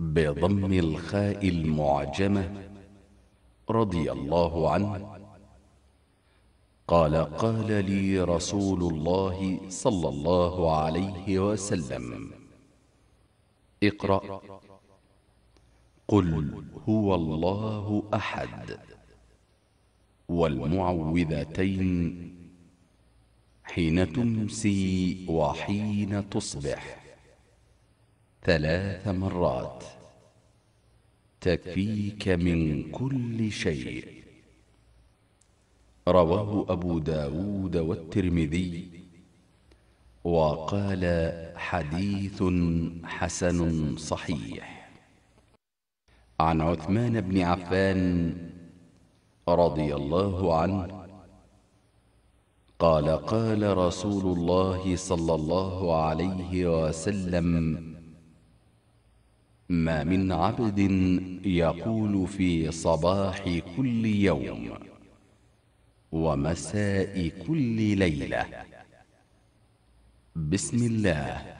بضم الخاء المعجمة رضي الله عنه قال قال لي رسول الله صلى الله عليه وسلم اقرأ قل هو الله أحد والمعوذتين حين تمسي وحين تصبح ثلاث مرات تكفيك من كل شيء رواه أبو داود والترمذي وقال حديث حسن صحيح عن عثمان بن عفان رضي الله عنه قال قال رسول الله صلى الله عليه وسلم ما من عبد يقول في صباح كل يوم ومساء كل ليلة بسم الله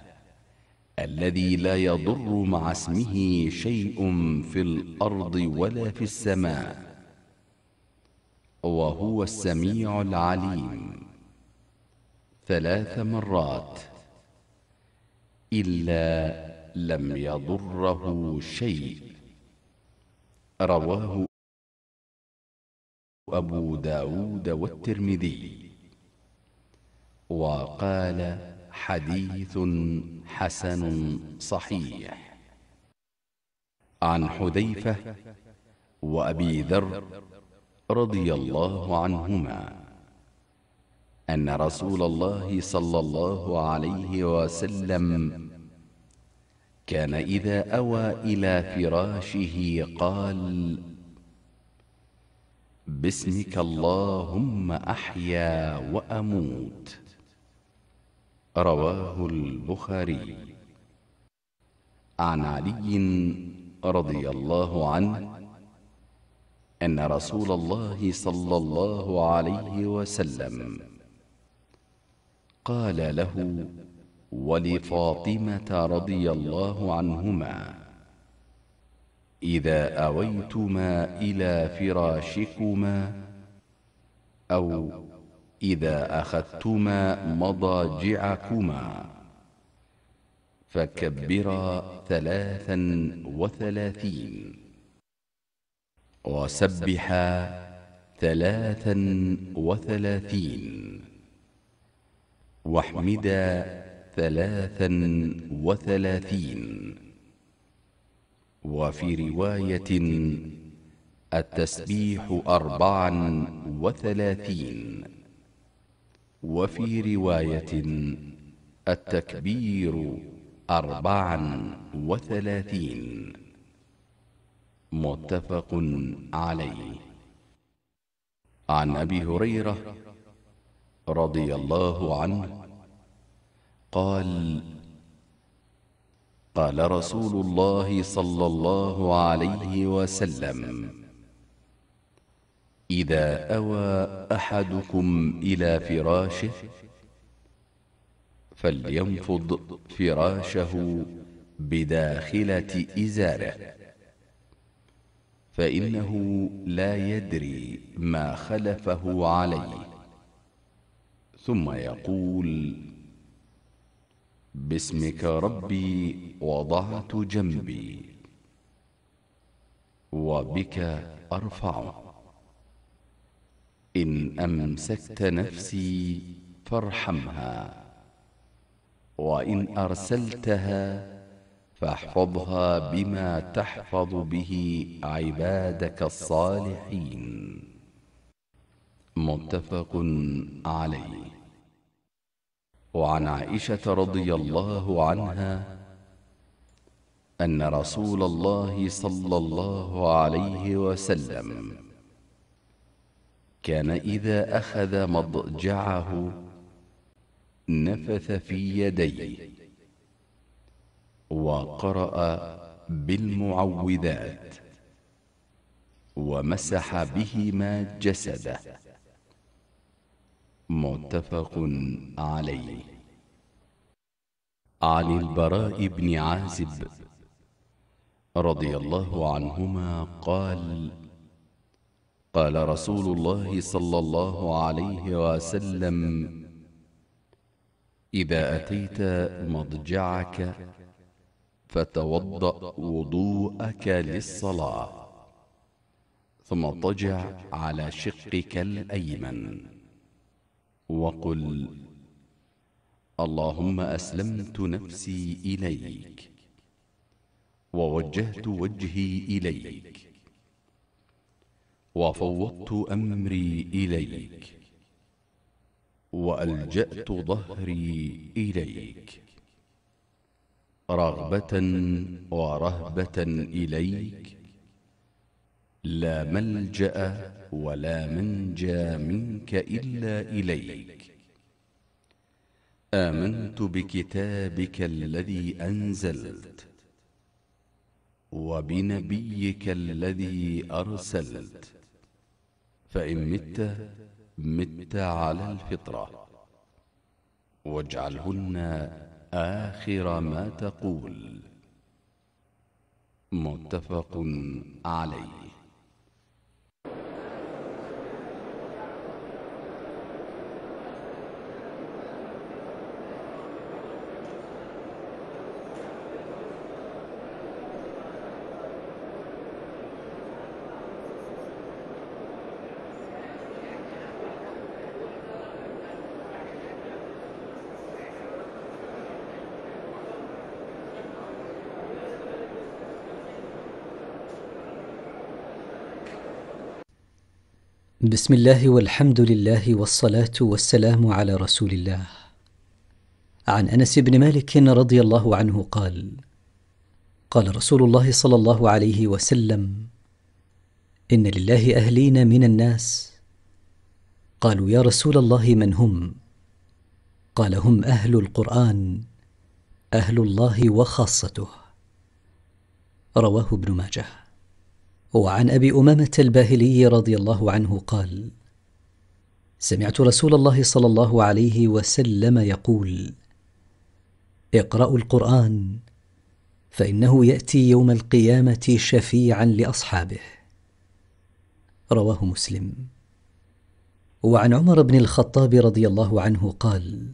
الذي لا يضر مع اسمه شيء في الأرض ولا في السماء وهو السميع العليم ثلاث مرات إلا لم يضره شيء رواه أبو داود والترمذي وقال حديث حسن صحيح عن حذيفة وأبي ذر رضي الله عنهما أن رسول الله صلى الله عليه وسلم كان إذا أوى إلى فراشه قال باسمك اللهم أحيا وأموت رواه البخاري عن علي رضي الله عنه أن رسول الله صلى الله عليه وسلم قال له ولفاطمة رضي الله عنهما إذا أويتما إلى فراشكما أو إذا أخذتما مضاجعكما فكبرا ثلاثا وثلاثين وسبحا ثلاثا وثلاثين واحمدا ثلاثا وثلاثين وفي رواية التسبيح أربعا وثلاثين وفي رواية التكبير أربعا وثلاثين متفق عليه عن أبي هريرة رضي الله عنه قال قال رسول الله صلى الله عليه وسلم إذا أوى أحدكم إلى فراشه فلينفض فراشه بداخلة إزاره فإنه لا يدري ما خلفه عليه ثم يقول باسمك ربي وضعت جنبي وبك أرفعه إن أمسكت نفسي فارحمها وإن أرسلتها فاحفظها بما تحفظ به عبادك الصالحين متفق عليه وعن عائشة رضي الله عنها أن رسول الله صلى الله عليه وسلم كان إذا أخذ مضجعه نفث في يديه وقرأ بالمعوذات ومسح بهما جسده متفق عليه عن البراء بن عازب رضي الله عنهما قال قال رسول الله صلى الله عليه وسلم إذا أتيت مضجعك فتوضأ وضوءك للصلاة ثم اضطجع على شقك الأيمن وقل اللهم أسلمت نفسي إليك ووجهت وجهي إليك وفوضت أمري إليك وألجأت ظهري إليك رغبة ورهبة إليك لا ملجأ ولا منجى منك إلا إليك آمنت بكتابك الذي أنزلت وبنبيك الذي أرسلت فإن مت مت على الفطرة واجعلهن آخر ما تقول متفق عليه بسم الله والحمد لله والصلاه والسلام على رسول الله عن انس بن مالك رضي الله عنه قال قال رسول الله صلى الله عليه وسلم ان لله اهلين من الناس قالوا يا رسول الله من هم قال هم اهل القران اهل الله وخاصته رواه ابن ماجه وعن ابي امامه الباهلي رضي الله عنه قال سمعت رسول الله صلى الله عليه وسلم يقول اقرأوا القرآن فإنه يأتي يوم القيامة شفيعا لأصحابه. رواه مسلم. وعن عمر بن الخطاب رضي الله عنه قال: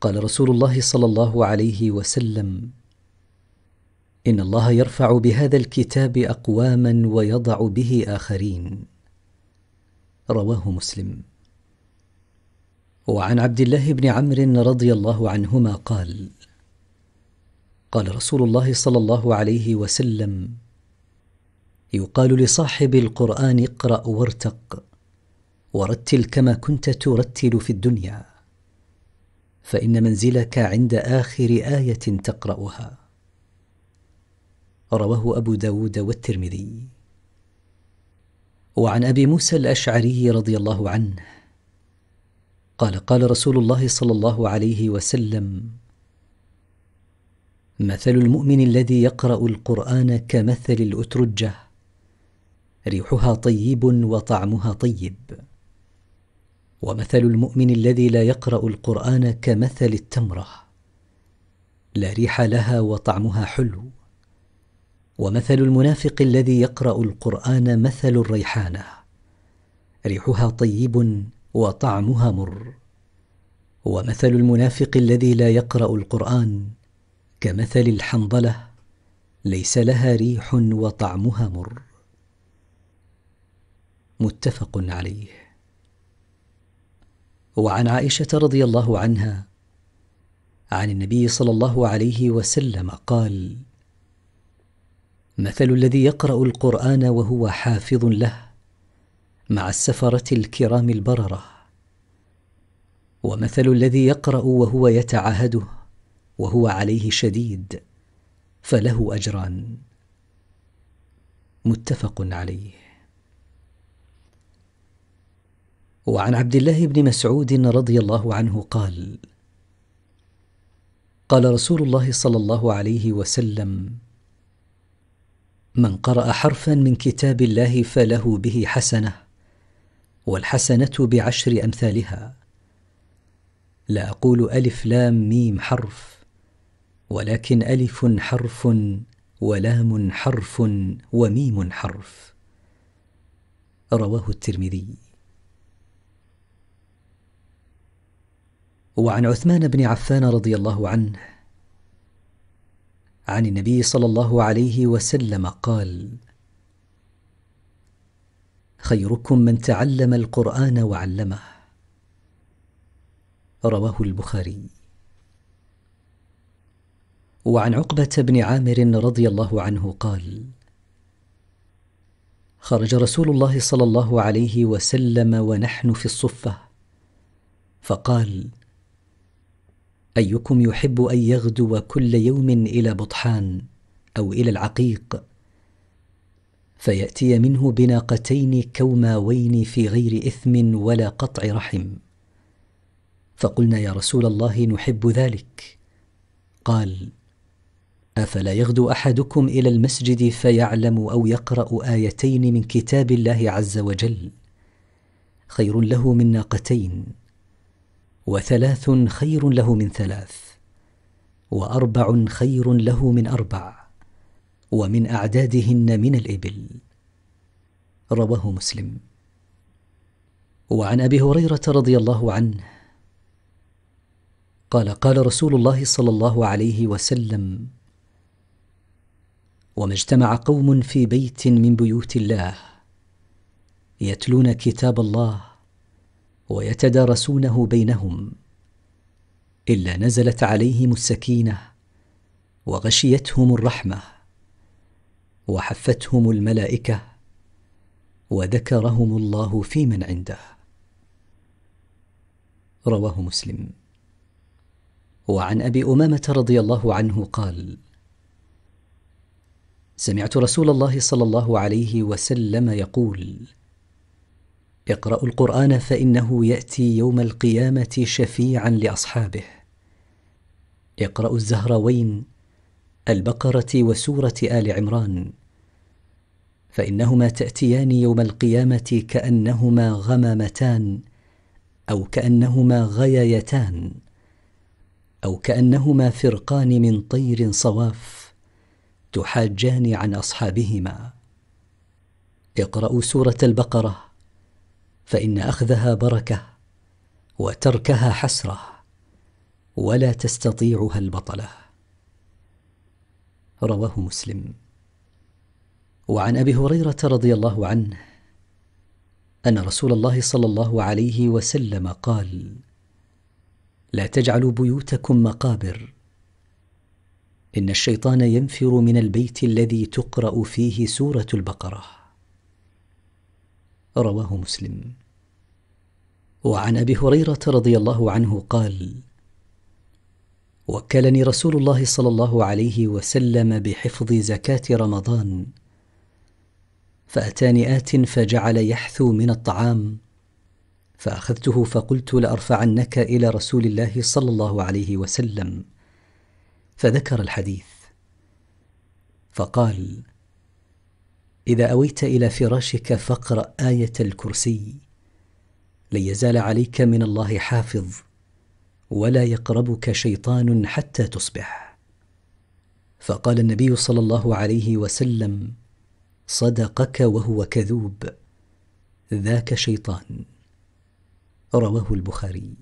قال رسول الله صلى الله عليه وسلم: ان الله يرفع بهذا الكتاب اقواما ويضع به اخرين رواه مسلم وعن عبد الله بن عمرو رضي الله عنهما قال قال رسول الله صلى الله عليه وسلم يقال لصاحب القران اقرا وارتق ورتل كما كنت ترتل في الدنيا فان منزلك عند اخر ايه تقراها رواه أبو داود والترمذي وعن أبي موسى الأشعري رضي الله عنه قال قال رسول الله صلى الله عليه وسلم مثل المؤمن الذي يقرأ القرآن كمثل الأترجة ريحها طيب وطعمها طيب ومثل المؤمن الذي لا يقرأ القرآن كمثل التمرة لا ريح لها وطعمها حلو ومثل المنافق الذي يقرا القران مثل الريحانه ريحها طيب وطعمها مر ومثل المنافق الذي لا يقرا القران كمثل الحنظله ليس لها ريح وطعمها مر متفق عليه وعن عائشه رضي الله عنها عن النبي صلى الله عليه وسلم قال مثل الذي يقرا القران وهو حافظ له مع السفره الكرام البرره ومثل الذي يقرا وهو يتعاهده وهو عليه شديد فله اجران متفق عليه وعن عبد الله بن مسعود رضي الله عنه قال قال رسول الله صلى الله عليه وسلم من قرأ حرفا من كتاب الله فله به حسنة والحسنة بعشر أمثالها لا أقول ألف لام ميم حرف ولكن ألف حرف ولام حرف وميم حرف رواه الترمذي وعن عثمان بن عفان رضي الله عنه عن النبي صلى الله عليه وسلم قال خيركم من تعلم القران وعلمه رواه البخاري وعن عقبه بن عامر رضي الله عنه قال خرج رسول الله صلى الله عليه وسلم ونحن في الصفه فقال ايكم يحب ان يغدو كل يوم الى بطحان او الى العقيق فياتي منه بناقتين كوماوين في غير اثم ولا قطع رحم فقلنا يا رسول الله نحب ذلك قال افلا يغدو احدكم الى المسجد فيعلم او يقرا ايتين من كتاب الله عز وجل خير له من ناقتين وثلاث خير له من ثلاث واربع خير له من اربع ومن اعدادهن من الابل رواه مسلم وعن ابي هريره رضي الله عنه قال قال رسول الله صلى الله عليه وسلم وما اجتمع قوم في بيت من بيوت الله يتلون كتاب الله ويتدارسونه بينهم الا نزلت عليهم السكينه وغشيتهم الرحمه وحفتهم الملائكه وذكرهم الله فيمن عنده رواه مسلم وعن ابي امامه رضي الله عنه قال سمعت رسول الله صلى الله عليه وسلم يقول اقرأوا القرآن فإنه يأتي يوم القيامة شفيعا لأصحابه. اقرأوا الزهروين، البقرة وسورة آل عمران، فإنهما تأتيان يوم القيامة كأنهما غمامتان، أو كأنهما غيايتان، أو كأنهما فرقان من طير صواف، تحاجان عن أصحابهما. اقرأوا سورة البقرة فان اخذها بركه وتركها حسره ولا تستطيعها البطله رواه مسلم وعن ابي هريره رضي الله عنه ان رسول الله صلى الله عليه وسلم قال لا تجعلوا بيوتكم مقابر ان الشيطان ينفر من البيت الذي تقرا فيه سوره البقره رواه مسلم وعن ابي هريره رضي الله عنه قال وكلني رسول الله صلى الله عليه وسلم بحفظ زكاه رمضان فاتاني ات فجعل يحثو من الطعام فاخذته فقلت لارفعنك الى رسول الله صلى الله عليه وسلم فذكر الحديث فقال اذا اويت الى فراشك فاقرا ايه الكرسي لن يزال عليك من الله حافظ ولا يقربك شيطان حتى تصبح فقال النبي صلى الله عليه وسلم صدقك وهو كذوب ذاك شيطان رواه البخاري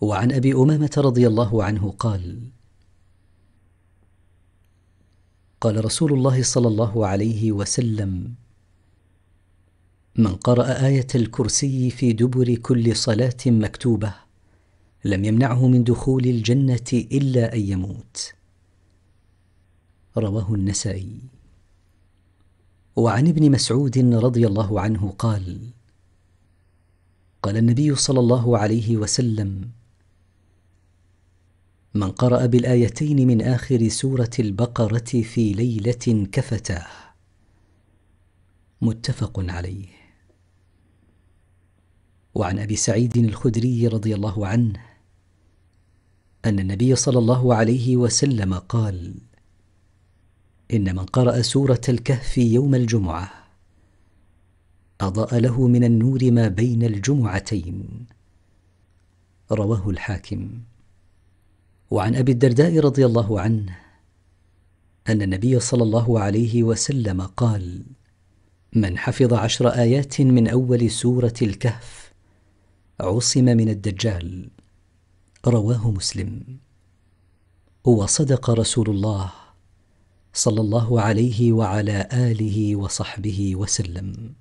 وعن ابي امامه رضي الله عنه قال قال رسول الله صلى الله عليه وسلم من قرأ آية الكرسي في دبر كل صلاة مكتوبة لم يمنعه من دخول الجنة إلا أن يموت. رواه النسائي. وعن ابن مسعود رضي الله عنه قال: قال النبي صلى الله عليه وسلم: من قرأ بالآيتين من آخر سورة البقرة في ليلة كفتاه. متفق عليه. وعن ابي سعيد الخدري رضي الله عنه ان النبي صلى الله عليه وسلم قال ان من قرا سوره الكهف يوم الجمعه اضاء له من النور ما بين الجمعتين رواه الحاكم وعن ابي الدرداء رضي الله عنه ان النبي صلى الله عليه وسلم قال من حفظ عشر ايات من اول سوره الكهف عصم من الدجال رواه مسلم وصدق رسول الله صلى الله عليه وعلى اله وصحبه وسلم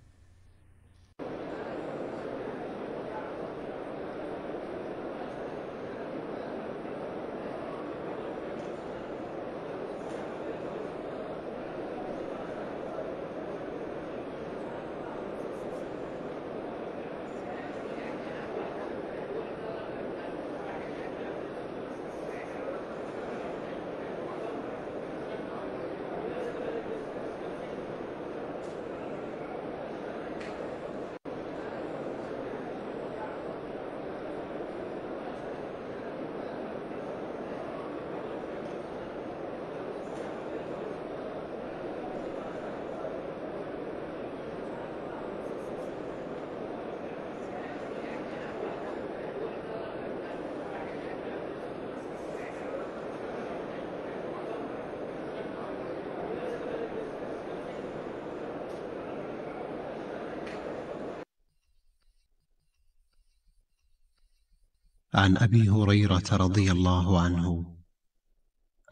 عن أبي هريرة رضي الله عنه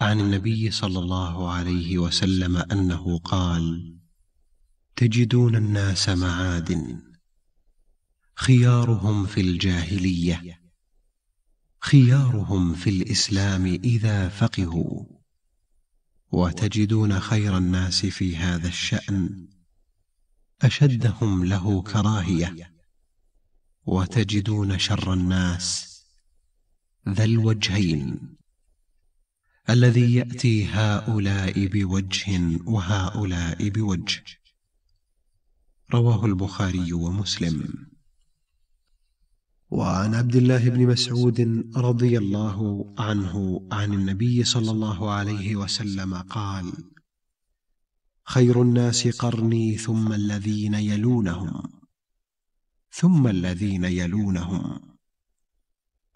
عن النبي صلى الله عليه وسلم أنه قال تجدون الناس معادن خيارهم في الجاهلية خيارهم في الإسلام إذا فقهوا وتجدون خير الناس في هذا الشأن أشدهم له كراهية وتجدون شر الناس ذا الوجهين الذي يأتي هؤلاء بوجه وهؤلاء بوجه رواه البخاري ومسلم وعن عبد الله بن مسعود رضي الله عنه عن النبي صلى الله عليه وسلم قال خير الناس قرني ثم الذين يلونهم ثم الذين يلونهم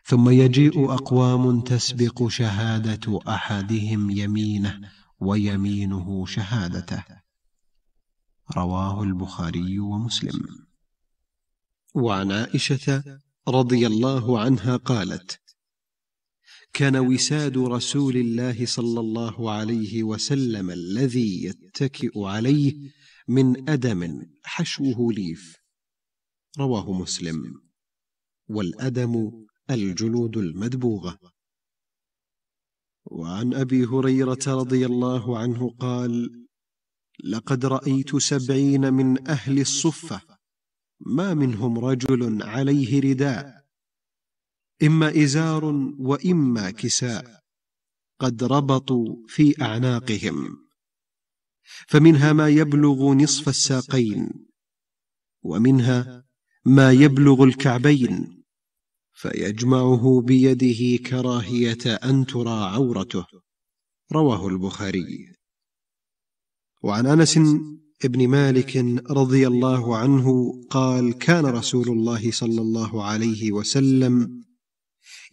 ثم يجيء أقوام تسبق شهادة أحدهم يمينه ويمينه شهادته رواه البخاري ومسلم وعن عائشة رضي الله عنها قالت كان وساد رسول الله صلى الله عليه وسلم الذي يتكئ عليه من أدم حشوه ليف رواه مسلم والأدم الجلود المدبوغة وعن أبي هريرة رضي الله عنه قال لقد رأيت سبعين من أهل الصفة ما منهم رجل عليه رداء إما إزار وإما كساء قد ربطوا في أعناقهم فمنها ما يبلغ نصف الساقين ومنها ما يبلغ الكعبين فيجمعه بيده كراهيه ان ترى عورته رواه البخاري وعن انس بن مالك رضي الله عنه قال كان رسول الله صلى الله عليه وسلم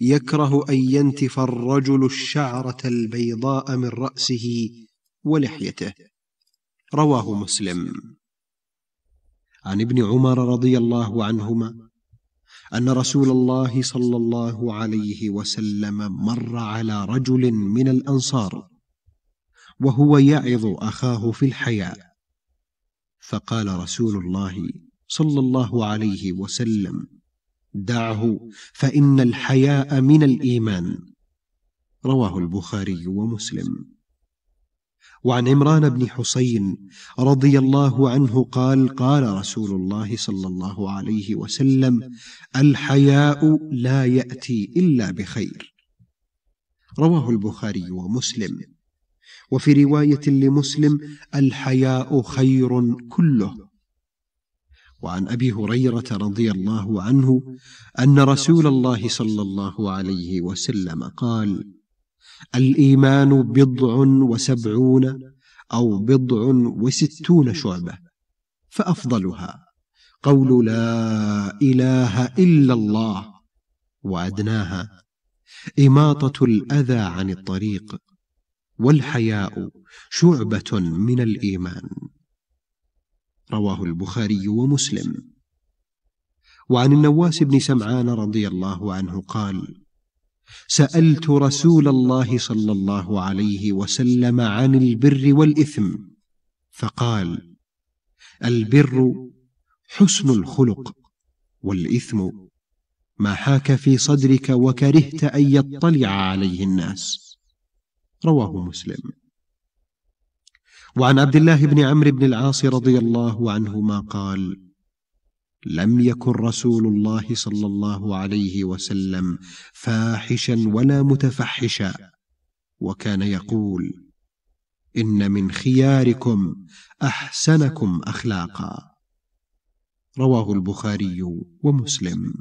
يكره ان ينتف الرجل الشعره البيضاء من راسه ولحيته رواه مسلم عن ابن عمر رضي الله عنهما ان رسول الله صلى الله عليه وسلم مر على رجل من الانصار وهو يعظ اخاه في الحياء فقال رسول الله صلى الله عليه وسلم دعه فان الحياء من الايمان رواه البخاري ومسلم وعن عمران بن حسين رضي الله عنه قال قال رسول الله صلى الله عليه وسلم الحياء لا ياتي الا بخير رواه البخاري ومسلم وفي روايه لمسلم الحياء خير كله وعن ابي هريره رضي الله عنه ان رسول الله صلى الله عليه وسلم قال الإيمان بضع وسبعون أو بضع وستون شعبة فأفضلها قول لا إله إلا الله وأدناها إماطة الأذى عن الطريق والحياء شعبة من الإيمان رواه البخاري ومسلم وعن النواس بن سمعان رضي الله عنه قال سالت رسول الله صلى الله عليه وسلم عن البر والاثم فقال البر حسن الخلق والاثم ما حاك في صدرك وكرهت ان يطلع عليه الناس رواه مسلم وعن عبد الله بن عمرو بن العاص رضي الله عنهما قال لم يكن رسول الله صلى الله عليه وسلم فاحشا ولا متفحشا وكان يقول ان من خياركم احسنكم اخلاقا رواه البخاري ومسلم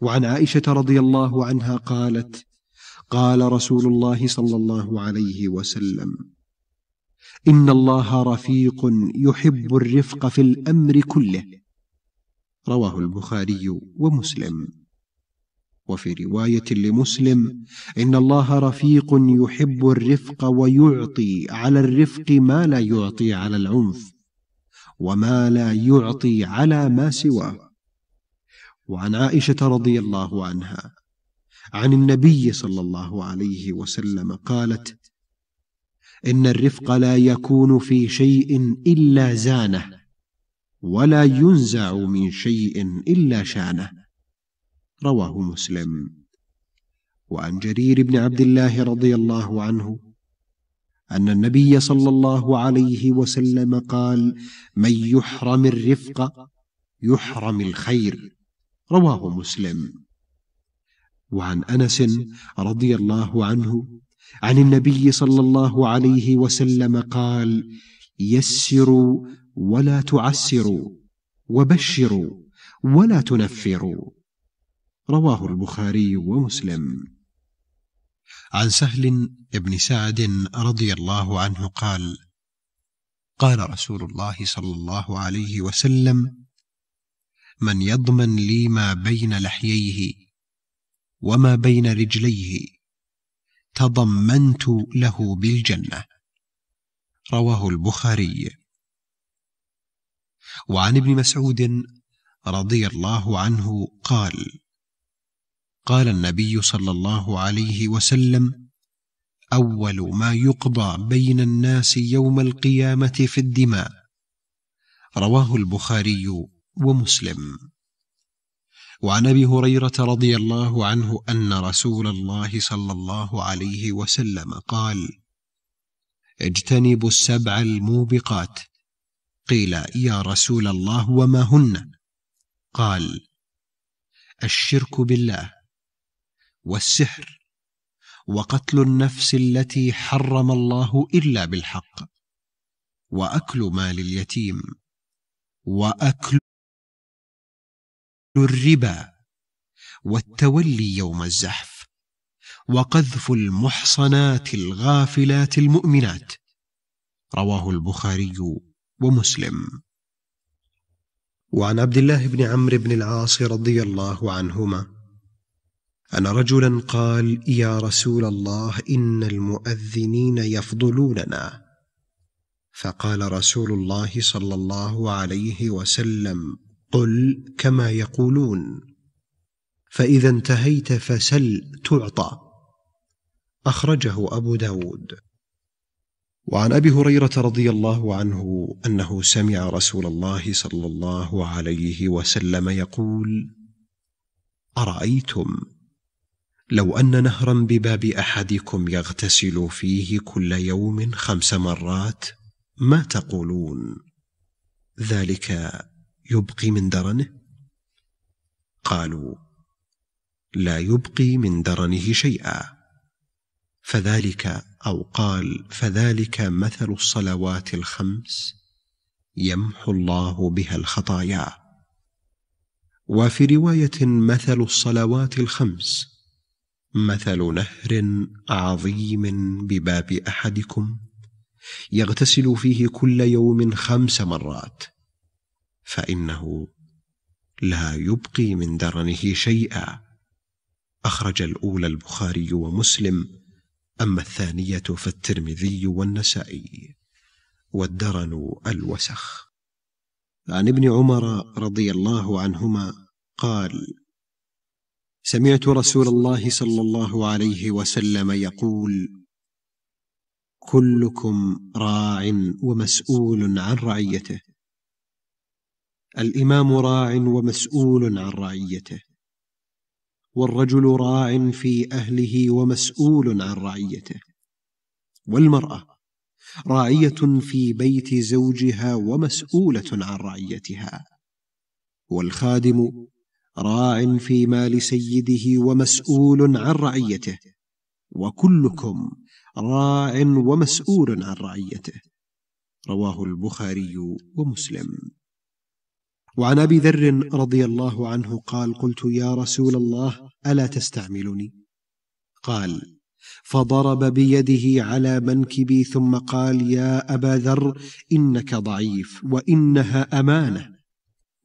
وعن عائشه رضي الله عنها قالت قال رسول الله صلى الله عليه وسلم ان الله رفيق يحب الرفق في الامر كله رواه البخاري ومسلم وفي روايه لمسلم ان الله رفيق يحب الرفق ويعطي على الرفق ما لا يعطي على العنف وما لا يعطي على ما سواه وعن عائشه رضي الله عنها عن النبي صلى الله عليه وسلم قالت ان الرفق لا يكون في شيء الا زانه ولا ينزع من شيء إلا شانه رواه مسلم وعن جرير بن عبد الله رضي الله عنه أن النبي صلى الله عليه وسلم قال من يحرم الرفق يحرم الخير رواه مسلم وعن أنس رضي الله عنه عن النبي صلى الله عليه وسلم قال يسروا ولا تعسروا وبشروا ولا تنفروا رواه البخاري ومسلم عن سهل بن سعد رضي الله عنه قال قال رسول الله صلى الله عليه وسلم من يضمن لي ما بين لحييه وما بين رجليه تضمنت له بالجنه رواه البخاري وعن ابن مسعود رضي الله عنه قال قال النبي صلى الله عليه وسلم اول ما يقضى بين الناس يوم القيامه في الدماء رواه البخاري ومسلم وعن ابي هريره رضي الله عنه ان رسول الله صلى الله عليه وسلم قال اجتنبوا السبع الموبقات قيل يا رسول الله وما هن قال الشرك بالله والسحر وقتل النفس التي حرم الله الا بالحق واكل مال اليتيم واكل الربا والتولي يوم الزحف وقذف المحصنات الغافلات المؤمنات رواه البخاري ومسلم وعن عبد الله بن عمرو بن العاص رضي الله عنهما ان رجلا قال يا رسول الله ان المؤذنين يفضلوننا فقال رسول الله صلى الله عليه وسلم قل كما يقولون فاذا انتهيت فسل تعطى اخرجه ابو داود وعن ابي هريره رضي الله عنه انه سمع رسول الله صلى الله عليه وسلم يقول ارايتم لو ان نهرا بباب احدكم يغتسل فيه كل يوم خمس مرات ما تقولون ذلك يبقي من درنه قالوا لا يبقي من درنه شيئا فذلك أو قال فذلك مثل الصلوات الخمس يمحو الله بها الخطايا وفي رواية مثل الصلوات الخمس مثل نهر عظيم بباب أحدكم يغتسل فيه كل يوم خمس مرات فإنه لا يبقي من درنه شيئا أخرج الأولى البخاري ومسلم أما الثانية فالترمذي والنسائي والدرن الوسخ عن ابن عمر رضي الله عنهما قال سمعت رسول الله صلى الله عليه وسلم يقول كلكم راع ومسؤول عن رعيته الامام راع ومسؤول عن رعيته والرجل راع في اهله ومسؤول عن رعيته والمراه راعيه في بيت زوجها ومسؤوله عن رعيتها والخادم راع في مال سيده ومسؤول عن رعيته وكلكم راع ومسؤول عن رعيته رواه البخاري ومسلم وعن ابي ذر رضي الله عنه قال قلت يا رسول الله الا تستعملني قال فضرب بيده على منكبي ثم قال يا ابا ذر انك ضعيف وانها امانه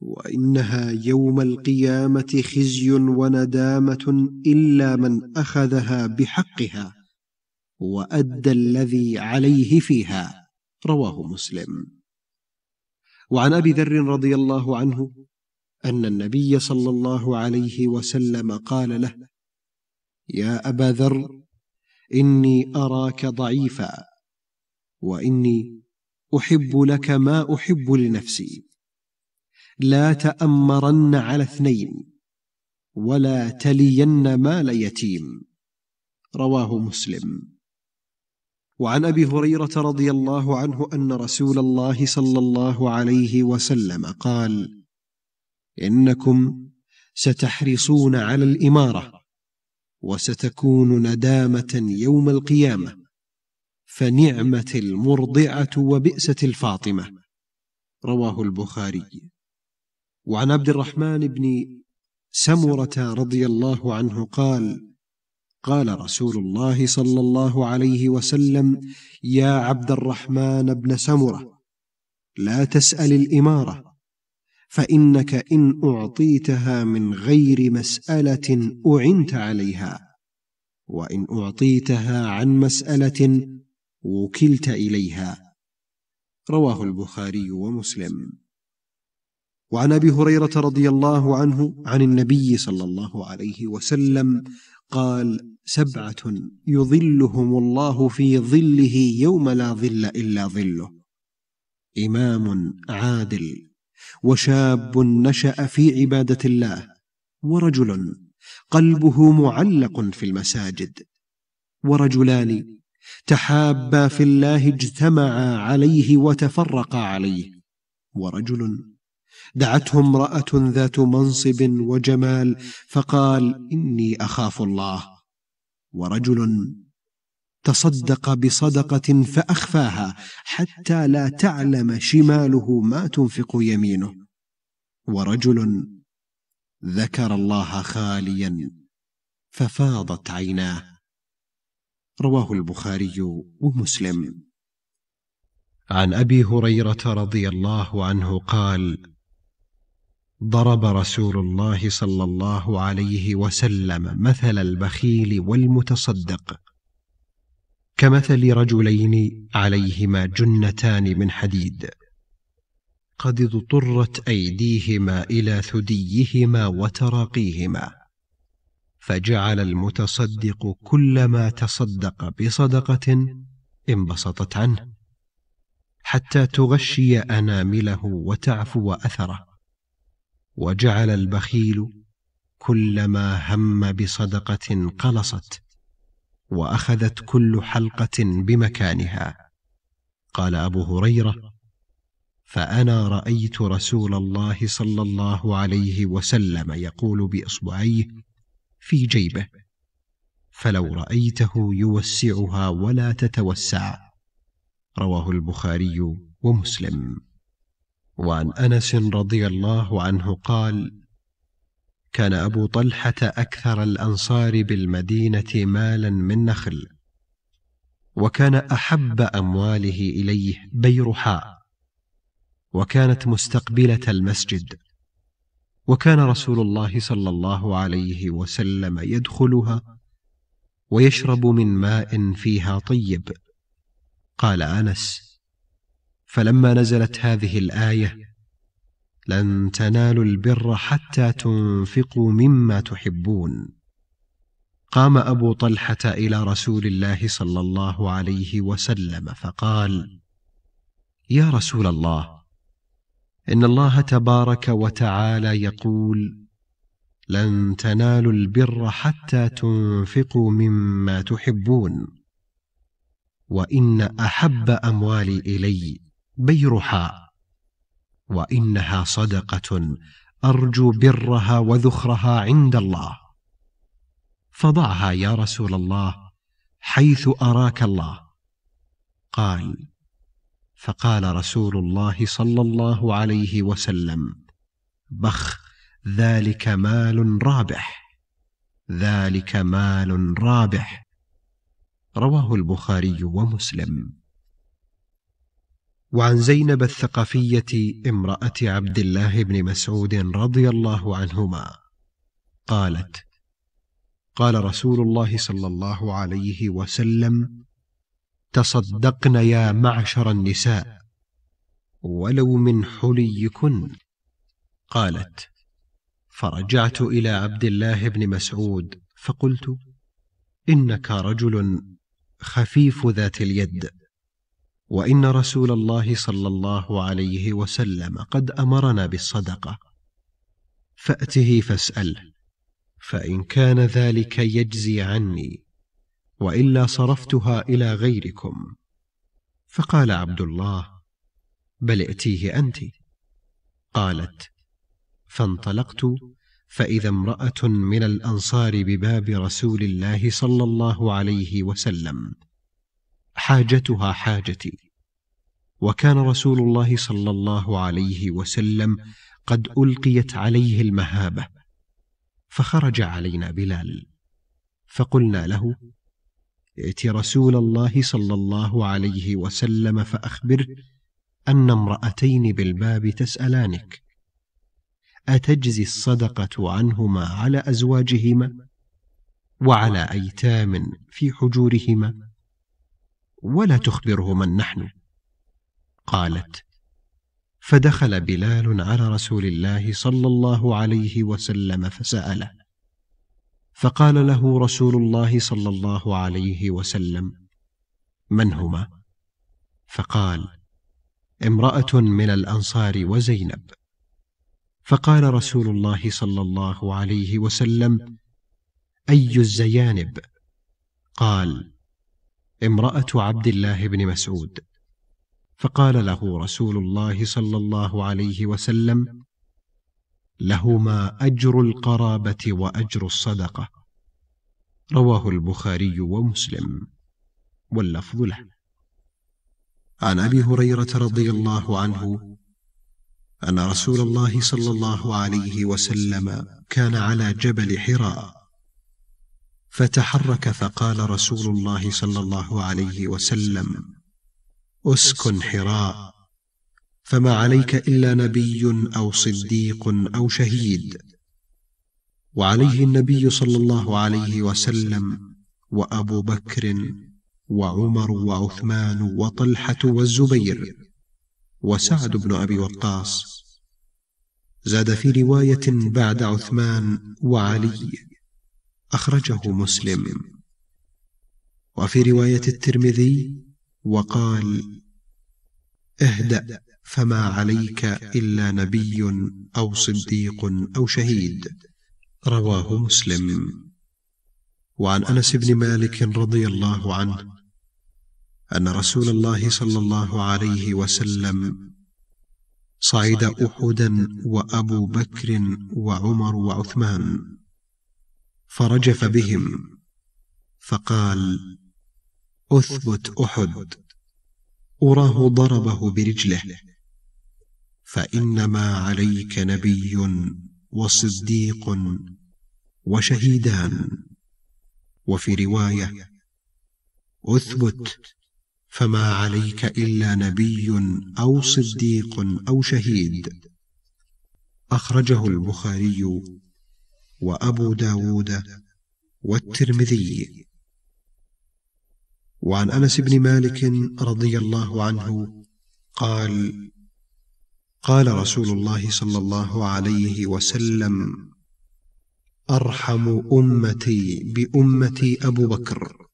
وانها يوم القيامه خزي وندامه الا من اخذها بحقها وادى الذي عليه فيها رواه مسلم وعن ابي ذر رضي الله عنه ان النبي صلى الله عليه وسلم قال له يا ابا ذر اني اراك ضعيفا واني احب لك ما احب لنفسي لا تامرن على اثنين ولا تلين مال يتيم رواه مسلم وعن ابي هريره رضي الله عنه ان رسول الله صلى الله عليه وسلم قال انكم ستحرصون على الاماره وستكون ندامه يوم القيامه فنعمه المرضعه وبئست الفاطمه رواه البخاري وعن عبد الرحمن بن سمره رضي الله عنه قال قال رسول الله صلى الله عليه وسلم يا عبد الرحمن بن سمره لا تسال الاماره فانك ان اعطيتها من غير مساله اعنت عليها وان اعطيتها عن مساله وكلت اليها رواه البخاري ومسلم وعن ابي هريره رضي الله عنه عن النبي صلى الله عليه وسلم قال سبعة يظلهم الله في ظله يوم لا ظل إلا ظله إمام عادل وشاب نشأ في عبادة الله ورجل قلبه معلق في المساجد ورجلان تحابا في الله اجتمعا عليه وتفرقا عليه ورجل دعته امراه ذات منصب وجمال فقال اني اخاف الله ورجل تصدق بصدقه فاخفاها حتى لا تعلم شماله ما تنفق يمينه ورجل ذكر الله خاليا ففاضت عيناه رواه البخاري ومسلم عن ابي هريره رضي الله عنه قال ضرب رسول الله صلى الله عليه وسلم مثل البخيل والمتصدق كمثل رجلين عليهما جنتان من حديد قد اضطرت ايديهما الى ثديهما وتراقيهما فجعل المتصدق كلما تصدق بصدقه انبسطت عنه حتى تغشي انامله وتعفو اثره وجعل البخيل كلما هم بصدقه قلصت واخذت كل حلقه بمكانها قال ابو هريره فانا رايت رسول الله صلى الله عليه وسلم يقول باصبعيه في جيبه فلو رايته يوسعها ولا تتوسع رواه البخاري ومسلم وعن انس رضي الله عنه قال كان ابو طلحه اكثر الانصار بالمدينه مالا من نخل وكان احب امواله اليه بيرحاء وكانت مستقبله المسجد وكان رسول الله صلى الله عليه وسلم يدخلها ويشرب من ماء فيها طيب قال انس فلما نزلت هذه الايه لن تنالوا البر حتى تنفقوا مما تحبون قام ابو طلحه الى رسول الله صلى الله عليه وسلم فقال يا رسول الله ان الله تبارك وتعالى يقول لن تنالوا البر حتى تنفقوا مما تحبون وان احب اموالي الي بيرحاء وانها صدقه ارجو برها وذخرها عند الله فضعها يا رسول الله حيث اراك الله قال فقال رسول الله صلى الله عليه وسلم بخ ذلك مال رابح ذلك مال رابح رواه البخاري ومسلم وعن زينب الثقفيه امراه عبد الله بن مسعود رضي الله عنهما قالت قال رسول الله صلى الله عليه وسلم تصدقن يا معشر النساء ولو من حليكن قالت فرجعت الى عبد الله بن مسعود فقلت انك رجل خفيف ذات اليد وان رسول الله صلى الله عليه وسلم قد امرنا بالصدقه فاته فاساله فان كان ذلك يجزي عني والا صرفتها الى غيركم فقال عبد الله بل ائتيه انت قالت فانطلقت فاذا امراه من الانصار بباب رسول الله صلى الله عليه وسلم حاجتها حاجتي وكان رسول الله صلى الله عليه وسلم قد القيت عليه المهابه فخرج علينا بلال فقلنا له ائت رسول الله صلى الله عليه وسلم فاخبر ان امراتين بالباب تسالانك اتجزي الصدقه عنهما على ازواجهما وعلى ايتام في حجورهما ولا تخبرهما نحن قالت فدخل بلال على رسول الله صلى الله عليه وسلم فساله فقال له رسول الله صلى الله عليه وسلم من هما فقال امراه من الانصار وزينب فقال رسول الله صلى الله عليه وسلم اي الزيانب قال امراه عبد الله بن مسعود فقال له رسول الله صلى الله عليه وسلم لهما اجر القرابه واجر الصدقه رواه البخاري ومسلم واللفظ له عن ابي هريره رضي الله عنه ان رسول الله صلى الله عليه وسلم كان على جبل حراء فتحرك فقال رسول الله صلى الله عليه وسلم اسكن حراء فما عليك الا نبي او صديق او شهيد وعليه النبي صلى الله عليه وسلم وابو بكر وعمر وعثمان وطلحه والزبير وسعد بن ابي وقاص زاد في روايه بعد عثمان وعلي اخرجه مسلم وفي روايه الترمذي وقال اهدأ فما عليك إلا نبي أو صديق أو شهيد رواه مسلم وعن أنس بن مالك رضي الله عنه أن رسول الله صلى الله عليه وسلم صعد أحدا وأبو بكر وعمر وعثمان فرجف بهم فقال أثبت أحد أراه ضربه برجله فإنما عليك نبي وصديق وشهيدان وفي رواية أثبت فما عليك إلا نبي أو صديق أو شهيد أخرجه البخاري وأبو داود والترمذي وعن انس بن مالك رضي الله عنه قال قال رسول الله صلى الله عليه وسلم ارحم امتي بامتي ابو بكر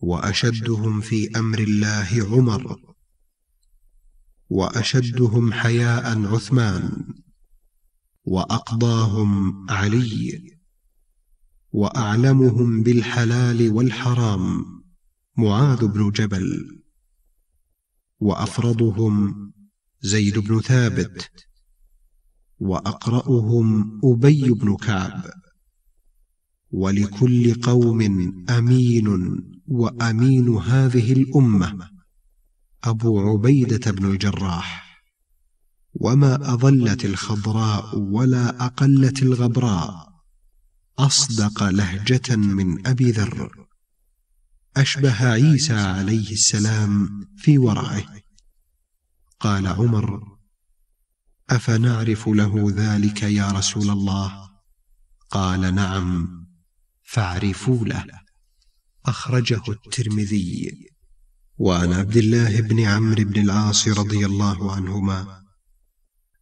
واشدهم في امر الله عمر واشدهم حياء عثمان واقضاهم علي واعلمهم بالحلال والحرام معاذ بن جبل وافرضهم زيد بن ثابت واقراهم ابي بن كعب ولكل قوم امين وامين هذه الامه ابو عبيده بن الجراح وما اظلت الخضراء ولا اقلت الغبراء اصدق لهجه من ابي ذر أشبه عيسى عليه السلام في ورعه قال عمر أفنعرف له ذلك يا رسول الله قال نعم فاعرفوا له أخرجه الترمذي وعن عبد الله بن عمرو بن العاص رضي الله عنهما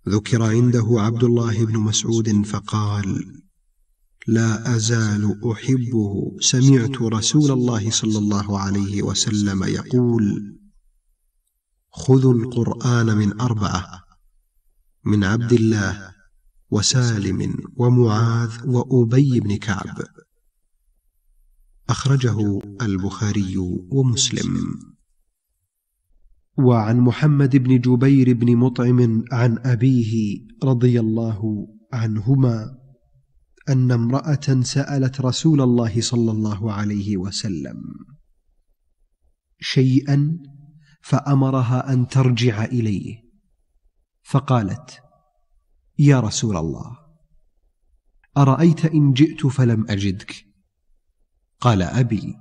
ذكر عنده عبد الله بن مسعود فقال لا أزال أحبه سمعت رسول الله صلى الله عليه وسلم يقول خذوا القرآن من أربعة من عبد الله وسالم ومعاذ وأبي بن كعب أخرجه البخاري ومسلم وعن محمد بن جبير بن مطعم عن أبيه رضي الله عنهما ان امراه سالت رسول الله صلى الله عليه وسلم شيئا فامرها ان ترجع اليه فقالت يا رسول الله ارايت ان جئت فلم اجدك قال ابي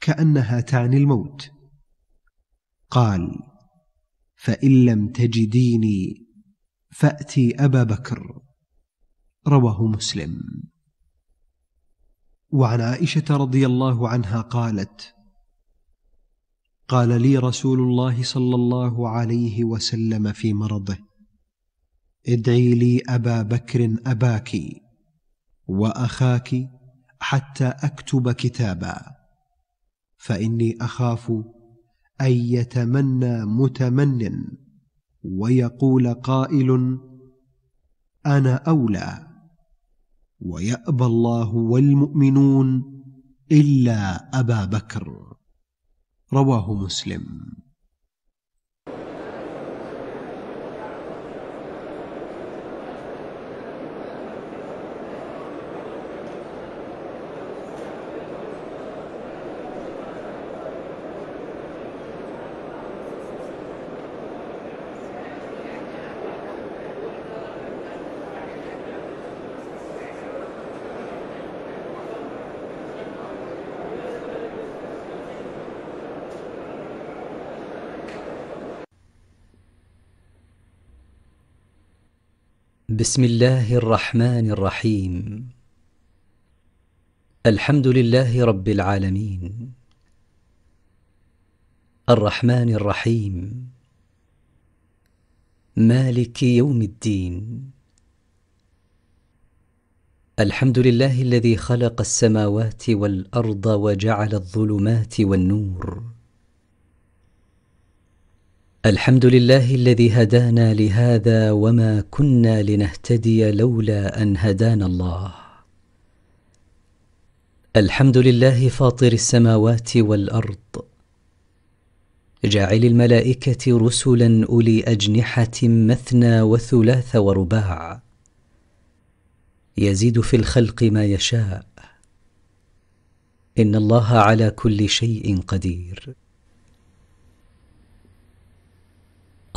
كانها تعني الموت قال فان لم تجديني فاتي ابا بكر رواه مسلم وعن عائشه رضي الله عنها قالت قال لي رسول الله صلى الله عليه وسلم في مرضه ادعي لي ابا بكر اباك واخاك حتى اكتب كتابا فاني اخاف ان يتمنى متمن ويقول قائل انا اولى ويأبى الله والمؤمنون إلا أبا بكر رواه مسلم بسم الله الرحمن الرحيم الحمد لله رب العالمين الرحمن الرحيم مالك يوم الدين الحمد لله الذي خلق السماوات والارض وجعل الظلمات والنور الحمد لله الذي هدانا لهذا وما كنا لنهتدي لولا ان هدانا الله الحمد لله فاطر السماوات والارض جاعل الملائكه رسلا اولي اجنحه مثنى وثلاث ورباع يزيد في الخلق ما يشاء ان الله على كل شيء قدير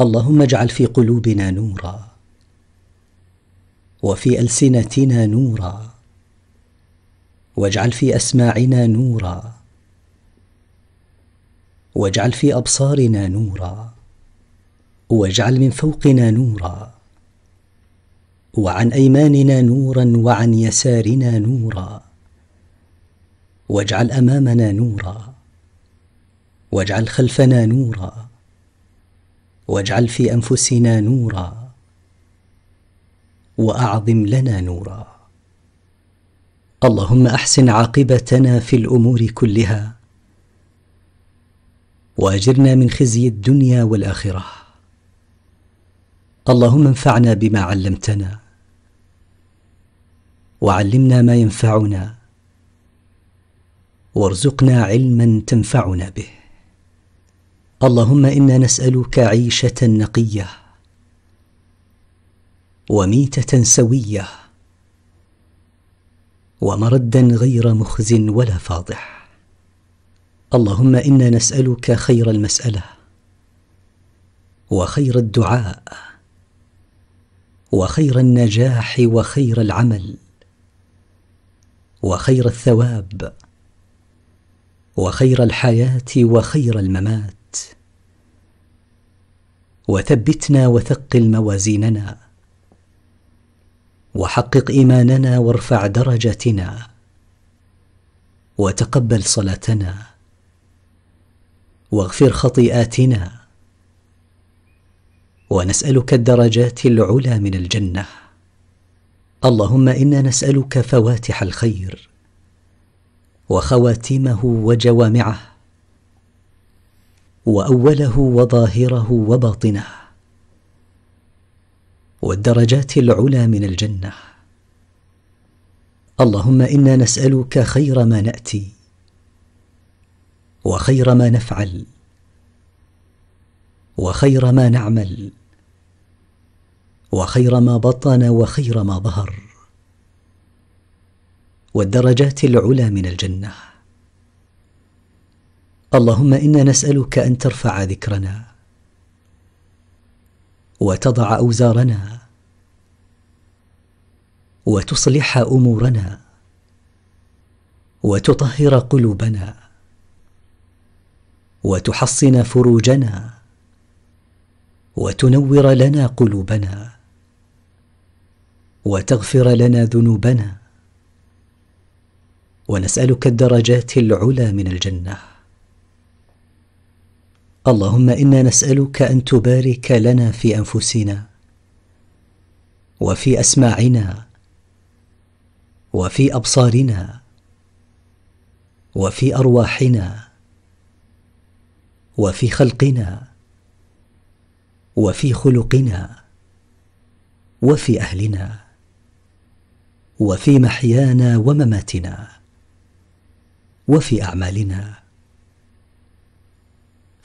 اللهم اجعل في قلوبنا نورا وفي السنتنا نورا واجعل في اسماعنا نورا واجعل في ابصارنا نورا واجعل من فوقنا نورا وعن ايماننا نورا وعن يسارنا نورا واجعل امامنا نورا واجعل خلفنا نورا واجعل في انفسنا نورا واعظم لنا نورا اللهم احسن عاقبتنا في الامور كلها واجرنا من خزي الدنيا والاخره اللهم انفعنا بما علمتنا وعلمنا ما ينفعنا وارزقنا علما تنفعنا به اللهم انا نسالك عيشه نقيه وميته سويه ومردا غير مخز ولا فاضح اللهم انا نسالك خير المساله وخير الدعاء وخير النجاح وخير العمل وخير الثواب وخير الحياه وخير الممات وثبتنا وثقل موازيننا وحقق ايماننا وارفع درجاتنا وتقبل صلاتنا واغفر خطيئاتنا ونسالك الدرجات العلى من الجنه اللهم انا نسالك فواتح الخير وخواتمه وجوامعه واوله وظاهره وباطنه والدرجات العلى من الجنه اللهم انا نسالك خير ما ناتي وخير ما نفعل وخير ما نعمل وخير ما بطن وخير ما ظهر والدرجات العلى من الجنه اللهم انا نسالك ان ترفع ذكرنا وتضع اوزارنا وتصلح امورنا وتطهر قلوبنا وتحصن فروجنا وتنور لنا قلوبنا وتغفر لنا ذنوبنا ونسالك الدرجات العلى من الجنه اللهم انا نسالك ان تبارك لنا في انفسنا وفي اسماعنا وفي ابصارنا وفي ارواحنا وفي خلقنا وفي خلقنا وفي اهلنا وفي محيانا ومماتنا وفي اعمالنا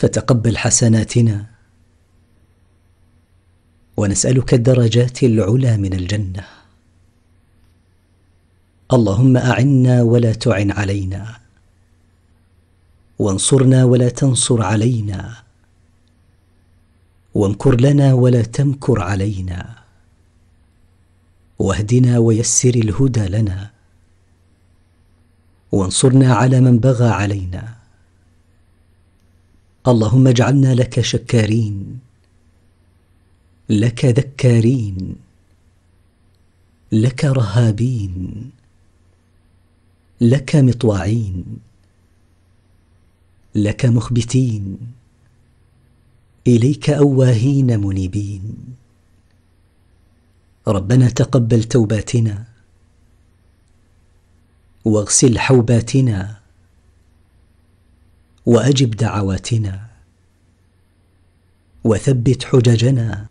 فتقبل حسناتنا ونسالك الدرجات العلى من الجنه اللهم اعنا ولا تعن علينا وانصرنا ولا تنصر علينا وامكر لنا ولا تمكر علينا واهدنا ويسر الهدى لنا وانصرنا على من بغى علينا اللهم اجعلنا لك شكارين لك ذكارين لك رهابين لك مطواعين لك مخبتين اليك اواهين منيبين ربنا تقبل توباتنا واغسل حوباتنا واجب دعواتنا وثبت حججنا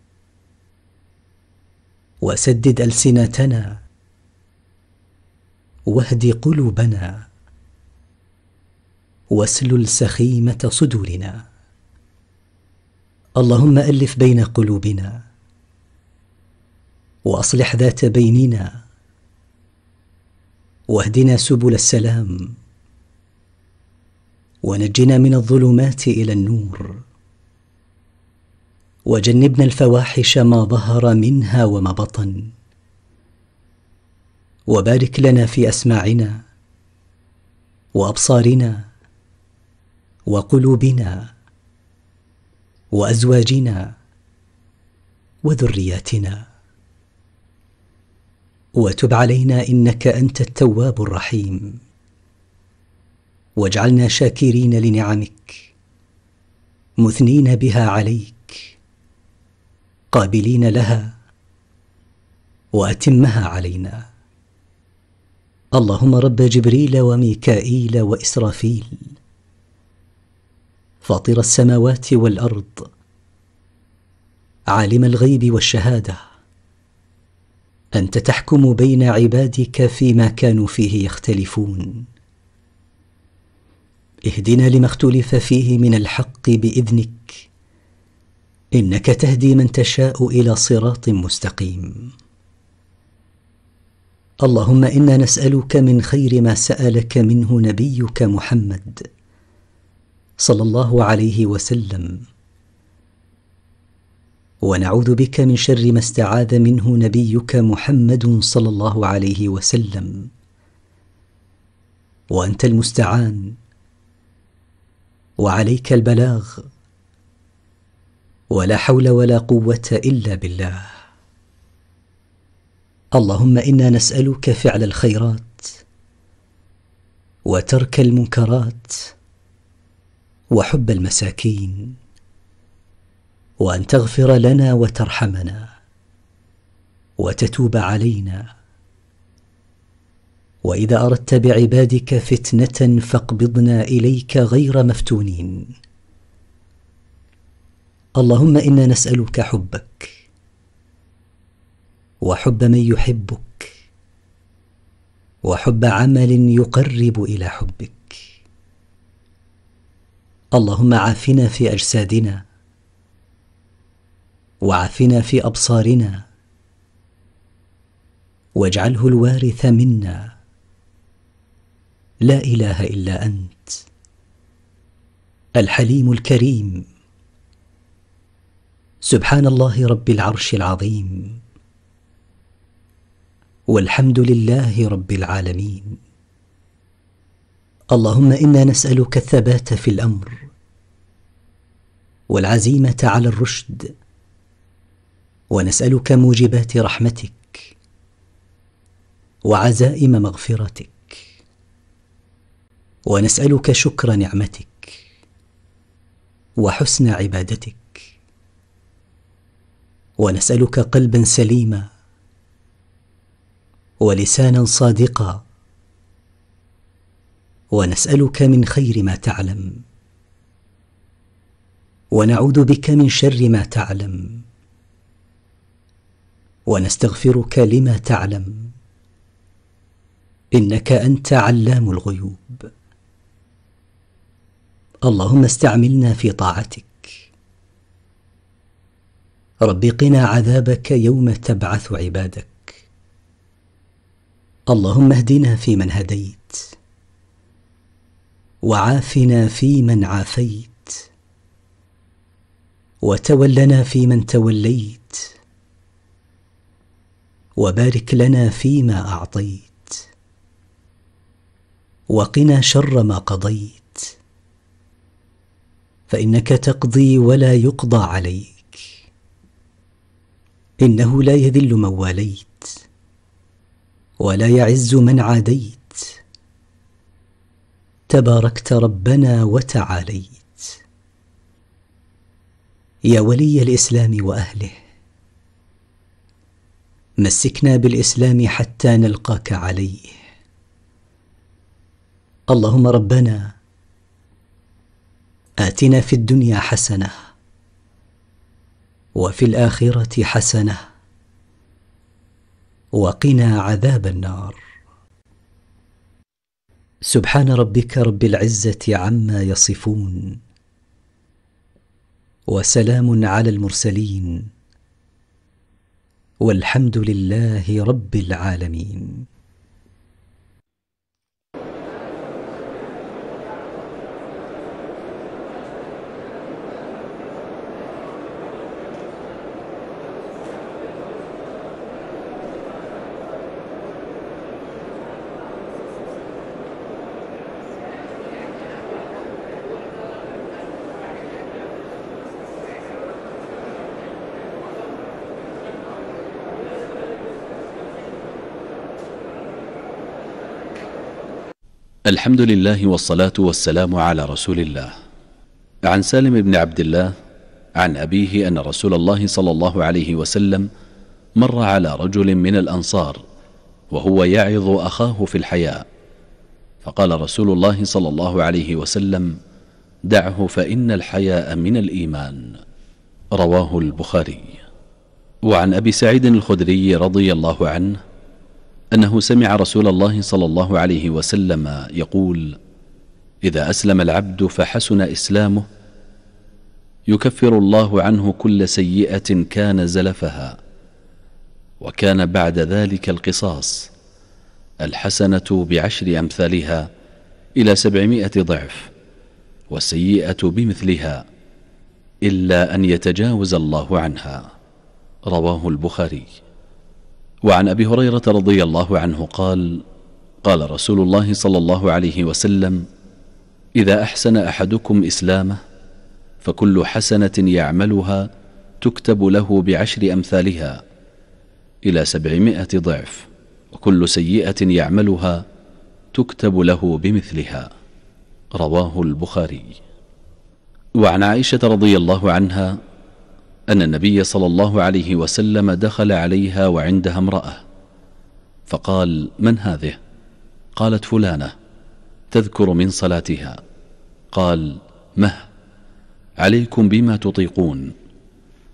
وسدد السنتنا واهد قلوبنا واسلل سخيمه صدورنا اللهم الف بين قلوبنا واصلح ذات بيننا واهدنا سبل السلام ونجنا من الظلمات الى النور وجنبنا الفواحش ما ظهر منها وما بطن وبارك لنا في اسماعنا وابصارنا وقلوبنا وازواجنا وذرياتنا وتب علينا انك انت التواب الرحيم واجعلنا شاكرين لنعمك مثنين بها عليك قابلين لها واتمها علينا اللهم رب جبريل وميكائيل واسرافيل فاطر السماوات والارض عالم الغيب والشهاده انت تحكم بين عبادك فيما كانوا فيه يختلفون اهدنا لما اختلف فيه من الحق باذنك انك تهدي من تشاء الى صراط مستقيم اللهم انا نسالك من خير ما سالك منه نبيك محمد صلى الله عليه وسلم ونعوذ بك من شر ما استعاذ منه نبيك محمد صلى الله عليه وسلم وانت المستعان وعليك البلاغ ولا حول ولا قوه الا بالله اللهم انا نسالك فعل الخيرات وترك المنكرات وحب المساكين وان تغفر لنا وترحمنا وتتوب علينا واذا اردت بعبادك فتنه فاقبضنا اليك غير مفتونين اللهم انا نسالك حبك وحب من يحبك وحب عمل يقرب الى حبك اللهم عافنا في اجسادنا وعافنا في ابصارنا واجعله الوارث منا لا اله الا انت الحليم الكريم سبحان الله رب العرش العظيم والحمد لله رب العالمين اللهم انا نسالك الثبات في الامر والعزيمه على الرشد ونسالك موجبات رحمتك وعزائم مغفرتك ونسالك شكر نعمتك وحسن عبادتك ونسالك قلبا سليما ولسانا صادقا ونسالك من خير ما تعلم ونعوذ بك من شر ما تعلم ونستغفرك لما تعلم انك انت علام الغيوب اللهم استعملنا في طاعتك رب قنا عذابك يوم تبعث عبادك اللهم اهدنا فيمن هديت وعافنا فيمن عافيت وتولنا فيمن توليت وبارك لنا فيما اعطيت وقنا شر ما قضيت فانك تقضي ولا يقضى عليك انه لا يذل من واليت ولا يعز من عاديت تباركت ربنا وتعاليت يا ولي الاسلام واهله مسكنا بالاسلام حتى نلقاك عليه اللهم ربنا آتنا في الدنيا حسنة وفي الآخرة حسنة وقنا عذاب النار سبحان ربك رب العزة عما يصفون وسلام على المرسلين والحمد لله رب العالمين الحمد لله والصلاة والسلام على رسول الله عن سالم بن عبد الله عن أبيه أن رسول الله صلى الله عليه وسلم مر على رجل من الأنصار وهو يعظ أخاه في الحياء فقال رسول الله صلى الله عليه وسلم دعه فإن الحياء من الإيمان رواه البخاري وعن أبي سعيد الخدري رضي الله عنه أنه سمع رسول الله صلى الله عليه وسلم يقول إذا أسلم العبد فحسن إسلامه يكفر الله عنه كل سيئة كان زلفها وكان بعد ذلك القصاص الحسنة بعشر أمثالها إلى سبعمائة ضعف والسيئة بمثلها إلا أن يتجاوز الله عنها رواه البخاري وعن ابي هريره رضي الله عنه قال قال رسول الله صلى الله عليه وسلم اذا احسن احدكم اسلامه فكل حسنه يعملها تكتب له بعشر امثالها الى سبعمائه ضعف وكل سيئه يعملها تكتب له بمثلها رواه البخاري وعن عائشه رضي الله عنها أن النبي صلى الله عليه وسلم دخل عليها وعندها امرأة فقال من هذه؟ قالت فلانة تذكر من صلاتها قال مه عليكم بما تطيقون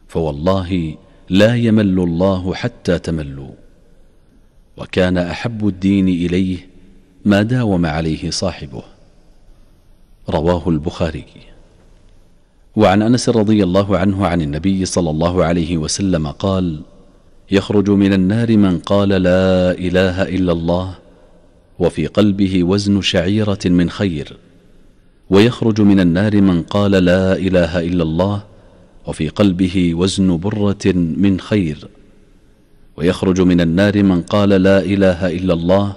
فوالله لا يمل الله حتى تملوا وكان أحب الدين إليه ما داوم عليه صاحبه رواه البخاري وعن أنس رضي الله عنه عن النبي صلى الله عليه وسلم قال يخرج من النار من قال لا إله إلا الله وفي قلبه وزن شعيرة من خير ويخرج من النار من قال لا إله إلا الله وفي قلبه وزن برة من خير ويخرج من النار من قال لا إله إلا الله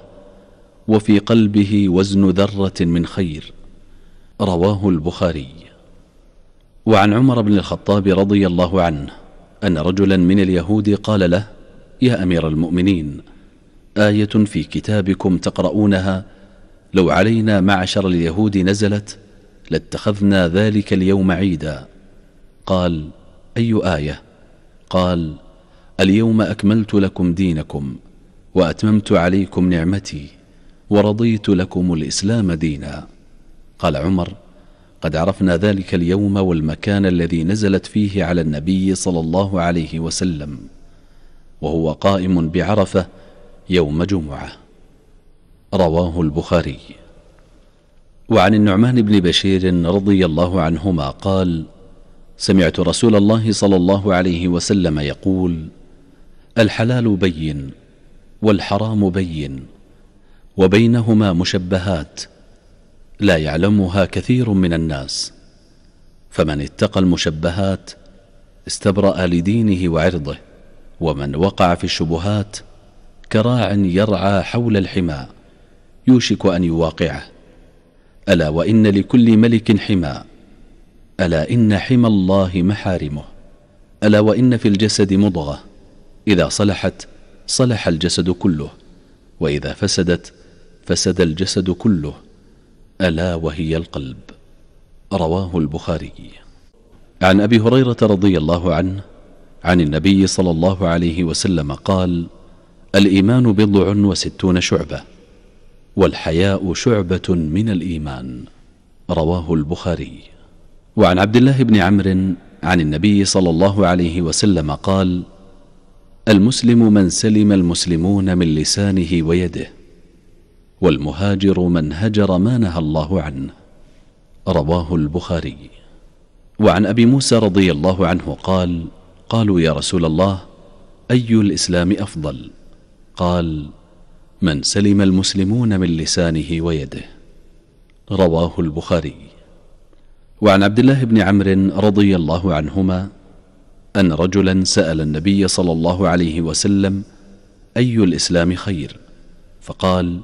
وفي قلبه وزن ذرة من خير رواه البخاري وعن عمر بن الخطاب رضي الله عنه أن رجلا من اليهود قال له يا أمير المؤمنين آية في كتابكم تقرؤونها لو علينا معشر اليهود نزلت لاتخذنا ذلك اليوم عيدا قال أي آية قال اليوم أكملت لكم دينكم وأتممت عليكم نعمتي ورضيت لكم الإسلام دينا قال عمر قد عرفنا ذلك اليوم والمكان الذي نزلت فيه على النبي صلى الله عليه وسلم وهو قائم بعرفة يوم جمعة رواه البخاري وعن النعمان بن بشير رضي الله عنهما قال سمعت رسول الله صلى الله عليه وسلم يقول الحلال بين والحرام بين وبينهما مشبهات لا يعلمها كثير من الناس فمن اتقى المشبهات استبرأ لدينه وعرضه ومن وقع في الشبهات كراع يرعى حول الحمى يوشك أن يواقعه ألا وإن لكل ملك حمى ألا إن حمى الله محارمه ألا وإن في الجسد مضغة إذا صلحت صلح الجسد كله وإذا فسدت فسد الجسد كله ألا وهي القلب رواه البخاري عن أبي هريرة رضي الله عنه عن النبي صلى الله عليه وسلم قال الإيمان بضع وستون شعبة والحياء شعبة من الإيمان رواه البخاري وعن عبد الله بن عمرو عن النبي صلى الله عليه وسلم قال المسلم من سلم المسلمون من لسانه ويده والمهاجر من هجر ما نهى الله عنه رواه البخاري وعن أبي موسى رضي الله عنه قال قالوا يا رسول الله أي الإسلام أفضل قال من سلم المسلمون من لسانه ويده رواه البخاري وعن عبد الله بن عمرو رضي الله عنهما أن رجلا سأل النبي صلى الله عليه وسلم أي الإسلام خير فقال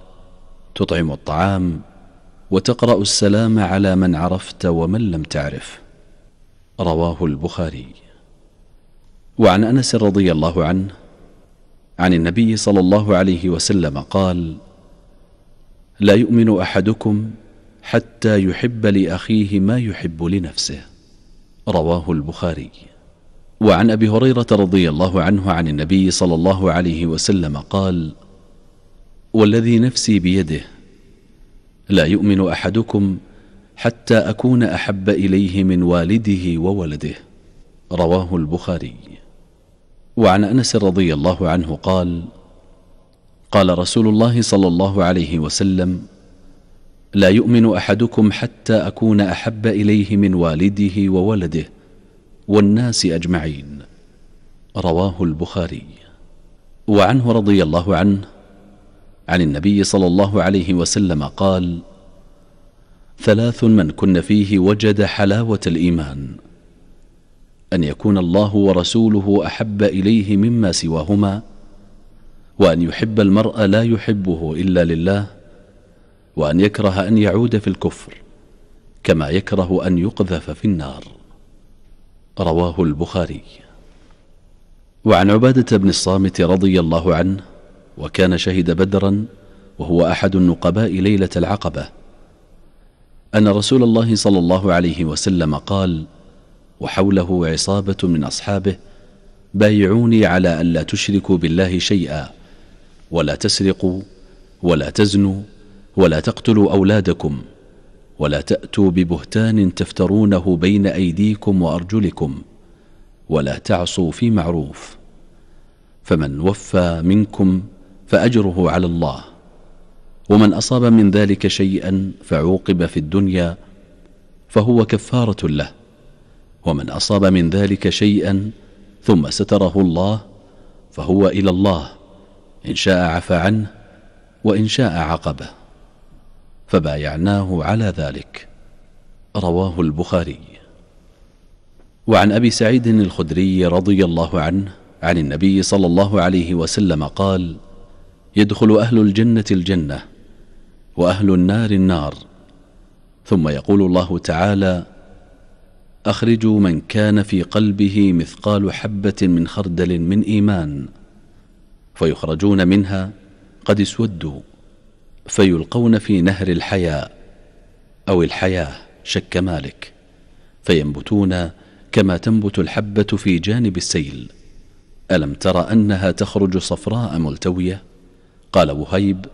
تطعم الطعام وتقرا السلام على من عرفت ومن لم تعرف رواه البخاري وعن انس رضي الله عنه عن النبي صلى الله عليه وسلم قال لا يؤمن احدكم حتى يحب لاخيه ما يحب لنفسه رواه البخاري وعن ابي هريره رضي الله عنه عن النبي صلى الله عليه وسلم قال والذي نفسي بيده لا يؤمن احدكم حتى اكون احب اليه من والده وولده رواه البخاري وعن انس رضي الله عنه قال قال رسول الله صلى الله عليه وسلم لا يؤمن احدكم حتى اكون احب اليه من والده وولده والناس اجمعين رواه البخاري وعنه رضي الله عنه عن النبي صلى الله عليه وسلم قال ثلاث من كن فيه وجد حلاوة الإيمان أن يكون الله ورسوله أحب إليه مما سواهما وأن يحب المرء لا يحبه إلا لله وأن يكره أن يعود في الكفر كما يكره أن يقذف في النار رواه البخاري وعن عبادة بن الصامت رضي الله عنه وكان شهد بدرا وهو أحد النقباء ليلة العقبة أن رسول الله صلى الله عليه وسلم قال وحوله عصابة من أصحابه بايعوني على أن لا تشركوا بالله شيئا ولا تسرقوا ولا تزنوا ولا تقتلوا أولادكم ولا تأتوا ببهتان تفترونه بين أيديكم وأرجلكم ولا تعصوا في معروف فمن وفى منكم فأجره على الله ومن أصاب من ذلك شيئا فعوقب في الدنيا فهو كفارة له ومن أصاب من ذلك شيئا ثم ستره الله فهو إلى الله إن شاء عفى عنه وإن شاء عقبه فبايعناه على ذلك رواه البخاري وعن أبي سعيد الخدري رضي الله عنه عن النبي صلى الله عليه وسلم قال يدخل أهل الجنة الجنة وأهل النار النار ثم يقول الله تعالى أخرجوا من كان في قلبه مثقال حبة من خردل من إيمان فيخرجون منها قد اسودوا فيلقون في نهر الحياة أو الحياة شك مالك فينبتون كما تنبت الحبة في جانب السيل ألم تر أنها تخرج صفراء ملتوية؟ قال وهيب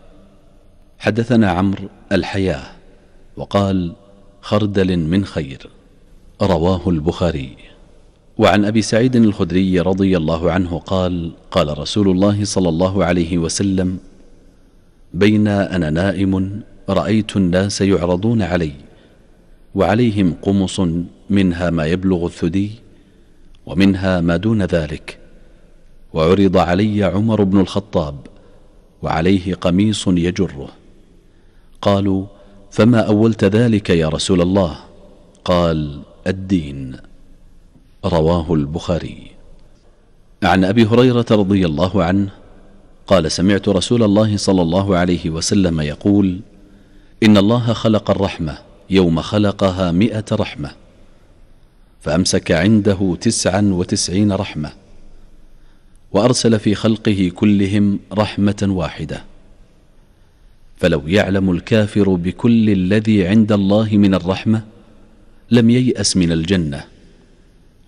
حدثنا عمرو الحياة وقال خردل من خير رواه البخاري وعن أبي سعيد الخدري رضي الله عنه قال قال رسول الله صلى الله عليه وسلم بين أنا نائم رأيت الناس يعرضون علي وعليهم قمص منها ما يبلغ الثدي ومنها ما دون ذلك وعرض علي عمر بن الخطاب وعليه قميص يجره قالوا فما أولت ذلك يا رسول الله قال الدين رواه البخاري عن أبي هريرة رضي الله عنه قال سمعت رسول الله صلى الله عليه وسلم يقول إن الله خلق الرحمة يوم خلقها مئة رحمة فأمسك عنده تسعا وتسعين رحمة وارسل في خلقه كلهم رحمه واحده فلو يعلم الكافر بكل الذي عند الله من الرحمه لم يياس من الجنه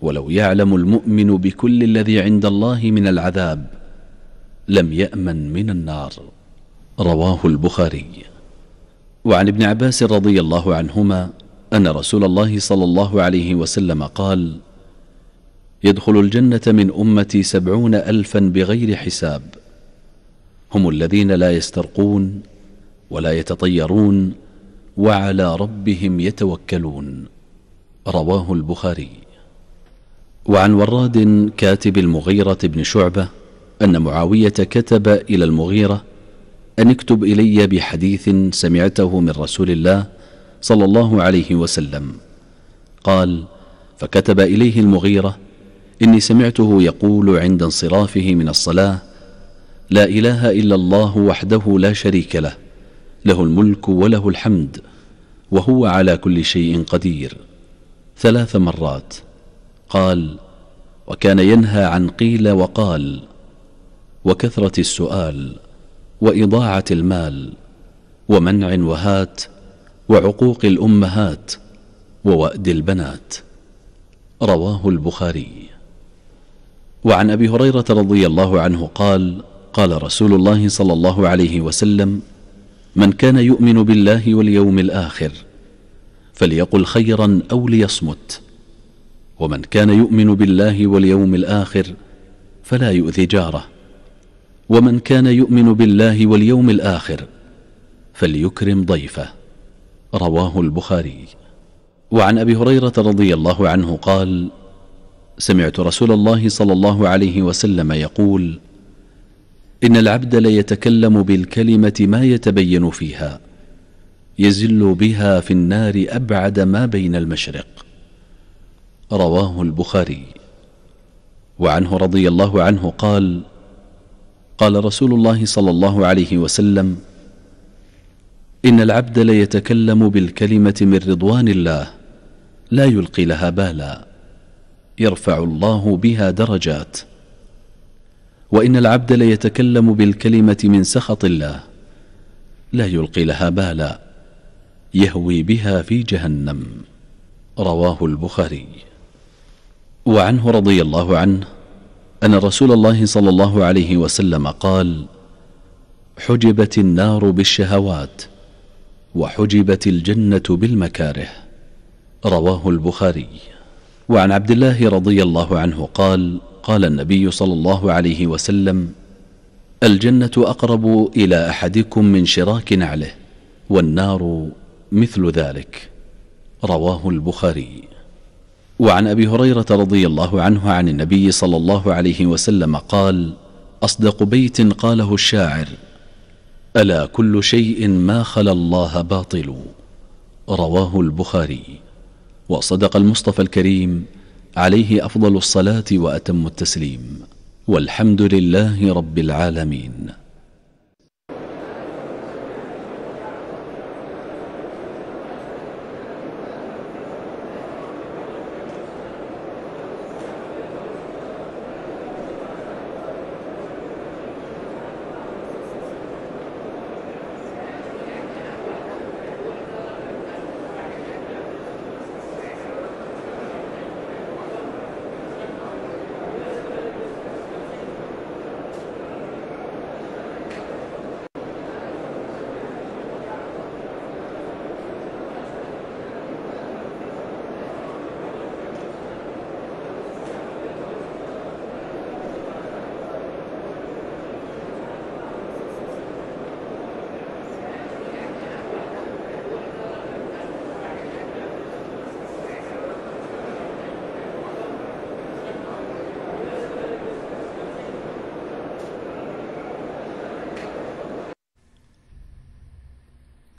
ولو يعلم المؤمن بكل الذي عند الله من العذاب لم يامن من النار رواه البخاري وعن ابن عباس رضي الله عنهما ان رسول الله صلى الله عليه وسلم قال يدخل الجنة من أمتي سبعون ألفا بغير حساب هم الذين لا يسترقون ولا يتطيرون وعلى ربهم يتوكلون رواه البخاري وعن وراد كاتب المغيرة بن شعبة أن معاوية كتب إلى المغيرة أن اكتب إلي بحديث سمعته من رسول الله صلى الله عليه وسلم قال فكتب إليه المغيرة إني سمعته يقول عند انصرافه من الصلاة لا إله إلا الله وحده لا شريك له له الملك وله الحمد وهو على كل شيء قدير ثلاث مرات قال وكان ينهى عن قيل وقال وكثرة السؤال وإضاعة المال ومنع وهات وعقوق الأمهات ووأد البنات رواه البخاري وعن أبي هريرة رضي الله عنه قال قال رسول الله صلى الله عليه وسلم من كان يؤمن بالله واليوم الآخر فليقل خيرا أو ليصمت ومن كان يؤمن بالله واليوم الآخر فلا يؤذي جاره ومن كان يؤمن بالله واليوم الآخر فليكرم ضيفه رواه البخاري وعن أبي هريرة رضي الله عنه قال سمعت رسول الله صلى الله عليه وسلم يقول إن العبد ليتكلم بالكلمة ما يتبين فيها يزل بها في النار أبعد ما بين المشرق رواه البخاري وعنه رضي الله عنه قال قال رسول الله صلى الله عليه وسلم إن العبد ليتكلم بالكلمة من رضوان الله لا يلقي لها بالا يرفع الله بها درجات وان العبد ليتكلم بالكلمه من سخط الله لا يلقي لها بالا يهوي بها في جهنم رواه البخاري وعنه رضي الله عنه ان رسول الله صلى الله عليه وسلم قال حجبت النار بالشهوات وحجبت الجنه بالمكاره رواه البخاري وعن عبد الله رضي الله عنه قال قال النبي صلى الله عليه وسلم الجنة أقرب إلى أحدكم من شراك نعله والنار مثل ذلك رواه البخاري وعن أبي هريرة رضي الله عنه عن النبي صلى الله عليه وسلم قال أصدق بيت قاله الشاعر ألا كل شيء ما خلا الله باطل رواه البخاري وصدق المصطفى الكريم عليه أفضل الصلاة وأتم التسليم والحمد لله رب العالمين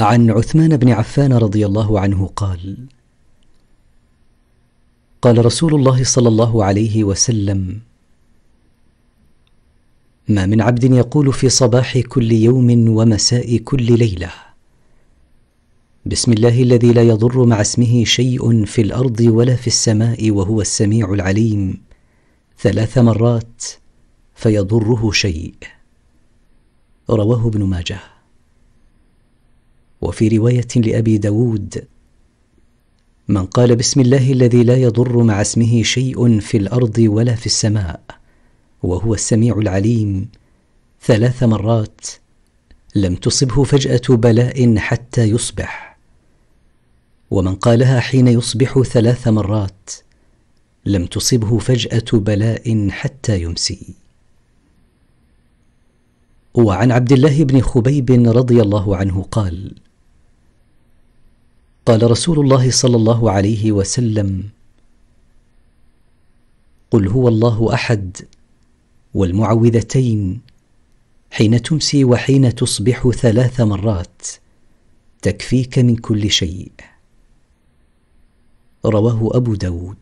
عن عثمان بن عفان رضي الله عنه قال قال رسول الله صلى الله عليه وسلم ما من عبد يقول في صباح كل يوم ومساء كل ليله بسم الله الذي لا يضر مع اسمه شيء في الارض ولا في السماء وهو السميع العليم ثلاث مرات فيضره شيء رواه ابن ماجه وفي رواية لأبي داود من قال بسم الله الذي لا يضر مع اسمه شيء في الأرض ولا في السماء وهو السميع العليم ثلاث مرات لم تصبه فجأة بلاء حتى يصبح ومن قالها حين يصبح ثلاث مرات لم تصبه فجأة بلاء حتى يمسي وعن عبد الله بن خبيب رضي الله عنه قال قال رسول الله صلى الله عليه وسلم قل هو الله احد والمعوذتين حين تمسي وحين تصبح ثلاث مرات تكفيك من كل شيء رواه ابو داود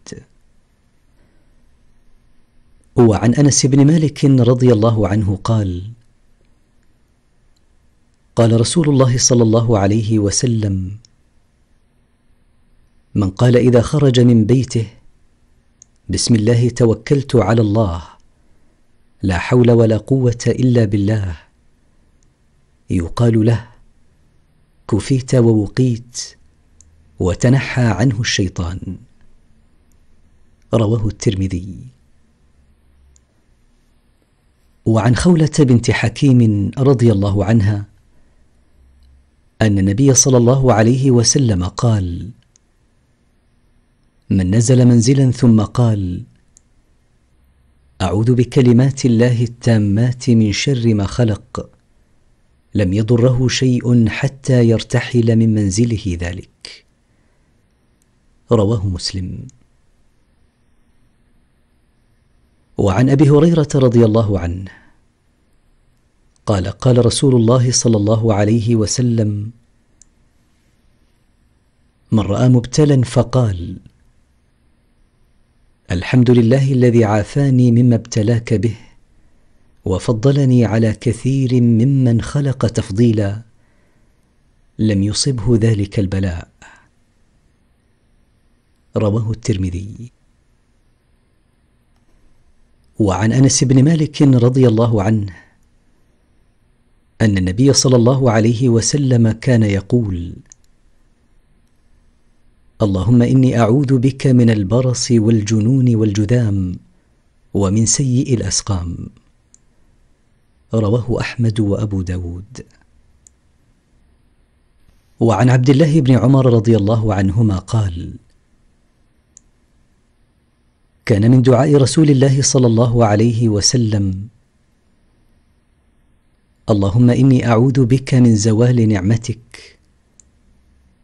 وعن انس بن مالك رضي الله عنه قال قال رسول الله صلى الله عليه وسلم من قال اذا خرج من بيته بسم الله توكلت على الله لا حول ولا قوه الا بالله يقال له كفيت ووقيت وتنحى عنه الشيطان رواه الترمذي وعن خوله بنت حكيم رضي الله عنها ان النبي صلى الله عليه وسلم قال من نزل منزلا ثم قال اعوذ بكلمات الله التامات من شر ما خلق لم يضره شيء حتى يرتحل من منزله ذلك رواه مسلم وعن ابي هريره رضي الله عنه قال قال رسول الله صلى الله عليه وسلم من راى مبتلا فقال الحمد لله الذي عافاني مما ابتلاك به وفضلني على كثير ممن خلق تفضيلا لم يصبه ذلك البلاء رواه الترمذي وعن انس بن مالك رضي الله عنه ان النبي صلى الله عليه وسلم كان يقول اللهم اني اعوذ بك من البرص والجنون والجذام ومن سيء الاسقام رواه احمد وابو داود وعن عبد الله بن عمر رضي الله عنهما قال كان من دعاء رسول الله صلى الله عليه وسلم اللهم اني اعوذ بك من زوال نعمتك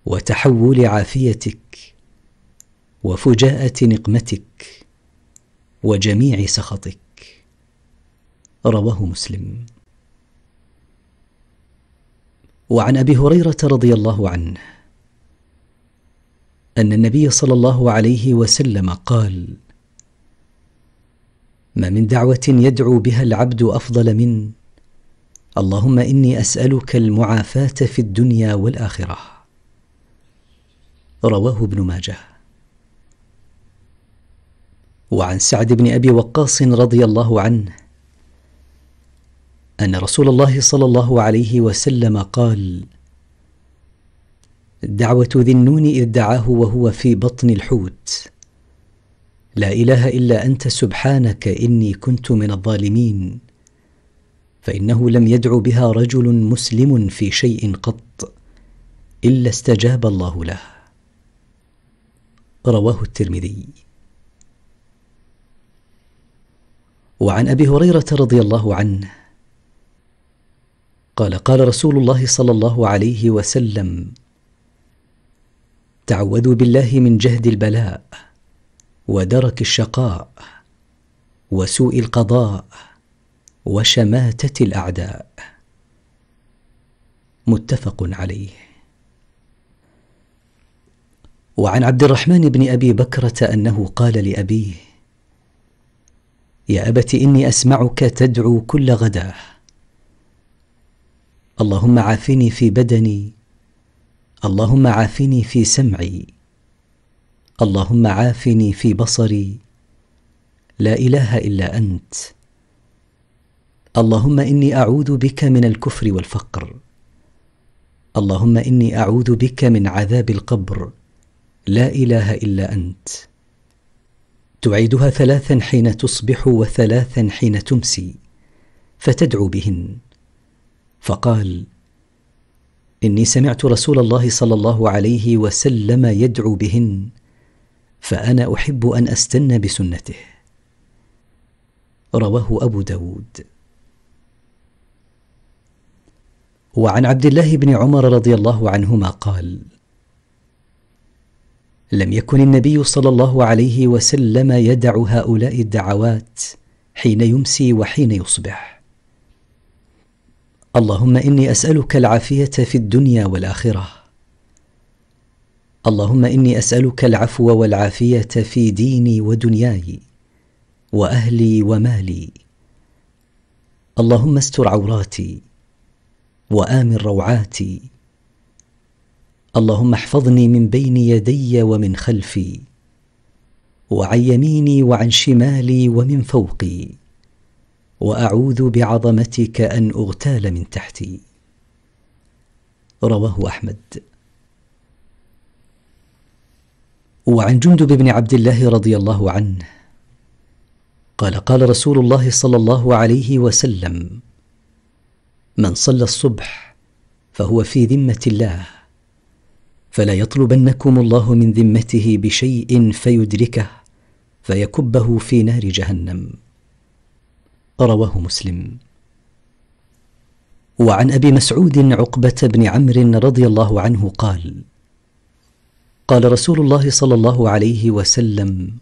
وتحول عافيتك وفجاءه نقمتك وجميع سخطك رواه مسلم وعن ابي هريره رضي الله عنه ان النبي صلى الله عليه وسلم قال ما من دعوه يدعو بها العبد افضل من اللهم اني اسالك المعافاه في الدنيا والاخره رواه ابن ماجه وعن سعد بن ابي وقاص رضي الله عنه ان رسول الله صلى الله عليه وسلم قال دعوه ذي النون اذ دعاه وهو في بطن الحوت لا اله الا انت سبحانك اني كنت من الظالمين فانه لم يدع بها رجل مسلم في شيء قط الا استجاب الله له رواه الترمذي وعن ابي هريره رضي الله عنه قال قال رسول الله صلى الله عليه وسلم تعوذوا بالله من جهد البلاء ودرك الشقاء وسوء القضاء وشماته الاعداء متفق عليه وعن عبد الرحمن بن ابي بكره انه قال لابيه يا ابت اني اسمعك تدعو كل غداه اللهم عافني في بدني اللهم عافني في سمعي اللهم عافني في بصري لا اله الا انت اللهم اني اعوذ بك من الكفر والفقر اللهم اني اعوذ بك من عذاب القبر لا اله الا انت تعيدها ثلاثا حين تصبح وثلاثا حين تمسي فتدعو بهن فقال اني سمعت رسول الله صلى الله عليه وسلم يدعو بهن فانا احب ان استنى بسنته رواه ابو داود وعن عبد الله بن عمر رضي الله عنهما قال لم يكن النبي صلى الله عليه وسلم يدع هؤلاء الدعوات حين يمسي وحين يصبح اللهم اني اسالك العافيه في الدنيا والاخره اللهم اني اسالك العفو والعافيه في ديني ودنياي واهلي ومالي اللهم استر عوراتي وامن روعاتي اللهم احفظني من بين يدي ومن خلفي وعن يميني وعن شمالي ومن فوقي واعوذ بعظمتك ان اغتال من تحتي رواه احمد وعن جندب بن عبد الله رضي الله عنه قال قال رسول الله صلى الله عليه وسلم من صلى الصبح فهو في ذمه الله فلا يطلبنكم الله من ذمته بشيء فيدركه فيكبه في نار جهنم رواه مسلم وعن ابي مسعود عقبه بن عمرو رضي الله عنه قال قال رسول الله صلى الله عليه وسلم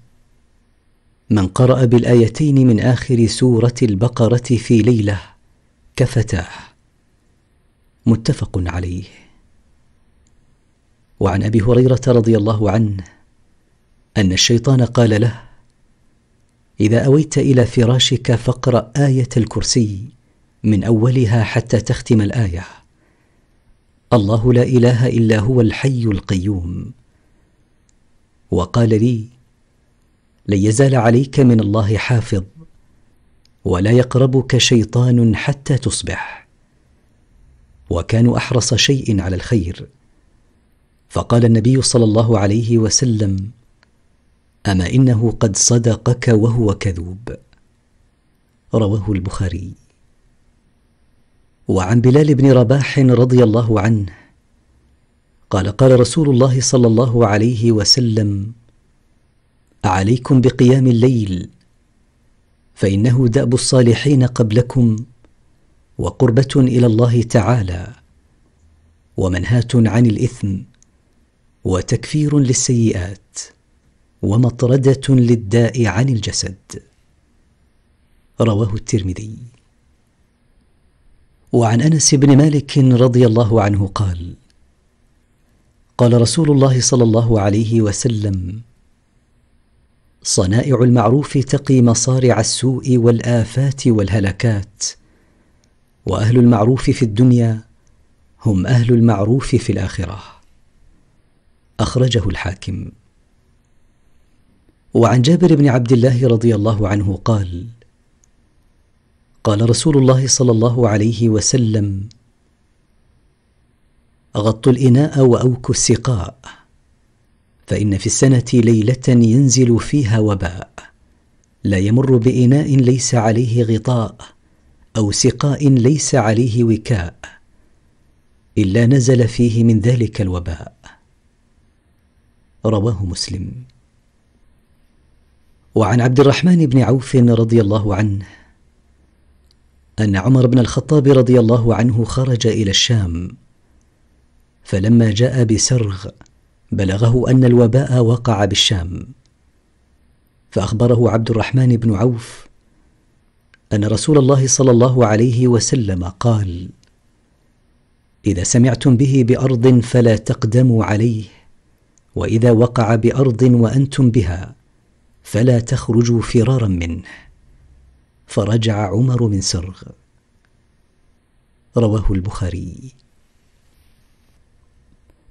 من قرا بالايتين من اخر سوره البقره في ليله كفتاه متفق عليه وعن ابي هريره رضي الله عنه ان الشيطان قال له اذا اويت الى فراشك فاقرا ايه الكرسي من اولها حتى تختم الايه الله لا اله الا هو الحي القيوم وقال لي لن يزال عليك من الله حافظ ولا يقربك شيطان حتى تصبح وكانوا احرص شيء على الخير فقال النبي صلى الله عليه وسلم اما انه قد صدقك وهو كذوب رواه البخاري وعن بلال بن رباح رضي الله عنه قال قال رسول الله صلى الله عليه وسلم عليكم بقيام الليل فانه داب الصالحين قبلكم وقربه الى الله تعالى ومنهاه عن الاثم وتكفير للسيئات ومطرده للداء عن الجسد رواه الترمذي وعن انس بن مالك رضي الله عنه قال قال رسول الله صلى الله عليه وسلم صنائع المعروف تقي مصارع السوء والافات والهلكات واهل المعروف في الدنيا هم اهل المعروف في الاخره أخرجه الحاكم وعن جابر بن عبد الله رضي الله عنه قال قال رسول الله صلى الله عليه وسلم غطوا الإناء وأوكوا السقاء فإن في السنة ليلة ينزل فيها وباء لا يمر بإناء ليس عليه غطاء أو سقاء ليس عليه وكاء إلا نزل فيه من ذلك الوباء رواه مسلم وعن عبد الرحمن بن عوف رضي الله عنه ان عمر بن الخطاب رضي الله عنه خرج الى الشام فلما جاء بسرغ بلغه ان الوباء وقع بالشام فاخبره عبد الرحمن بن عوف ان رسول الله صلى الله عليه وسلم قال اذا سمعتم به بارض فلا تقدموا عليه واذا وقع بارض وانتم بها فلا تخرجوا فرارا منه فرجع عمر من سرغ رواه البخاري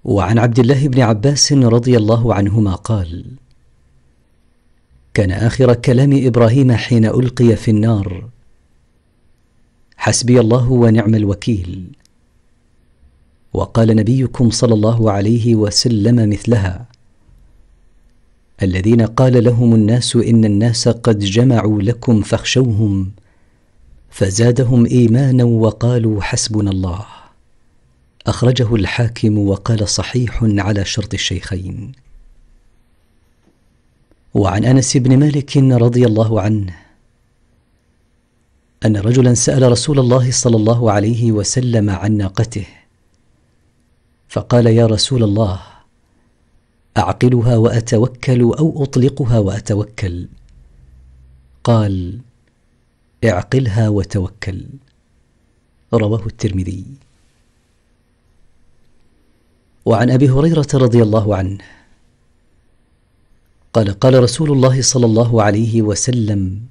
وعن عبد الله بن عباس رضي الله عنهما قال كان اخر كلام ابراهيم حين القي في النار حسبي الله ونعم الوكيل وقال نبيكم صلى الله عليه وسلم مثلها الذين قال لهم الناس ان الناس قد جمعوا لكم فاخشوهم فزادهم ايمانا وقالوا حسبنا الله اخرجه الحاكم وقال صحيح على شرط الشيخين وعن انس بن مالك رضي الله عنه ان رجلا سال رسول الله صلى الله عليه وسلم عن ناقته فقال يا رسول الله اعقلها واتوكل او اطلقها واتوكل قال اعقلها وتوكل رواه الترمذي وعن ابي هريره رضي الله عنه قال قال رسول الله صلى الله عليه وسلم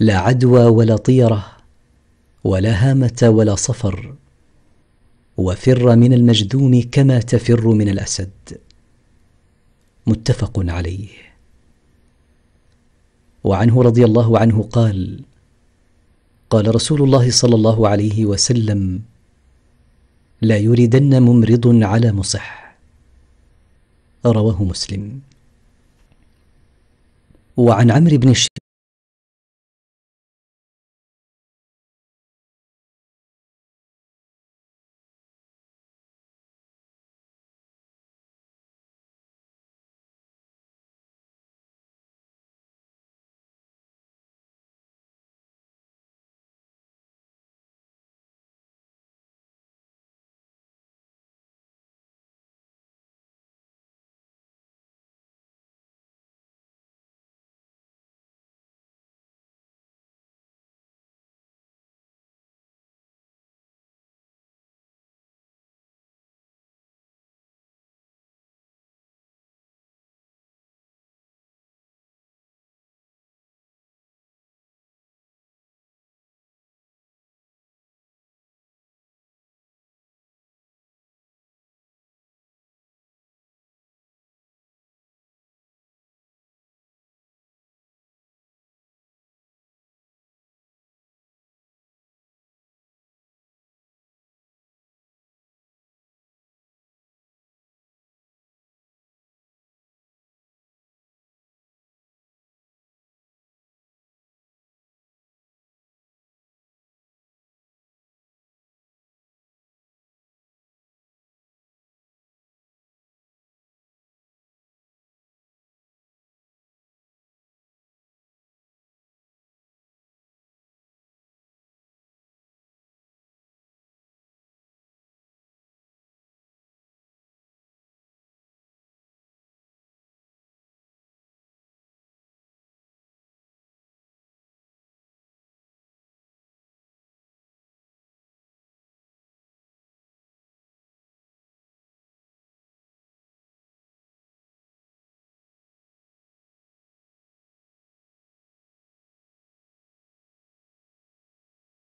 لا عدوى ولا طيره ولا هامه ولا صفر وفر من المجذوم كما تفر من الاسد متفق عليه وعنه رضي الله عنه قال قال رسول الله صلى الله عليه وسلم لا يردن ممرض على مصح رواه مسلم وعن عمرو بن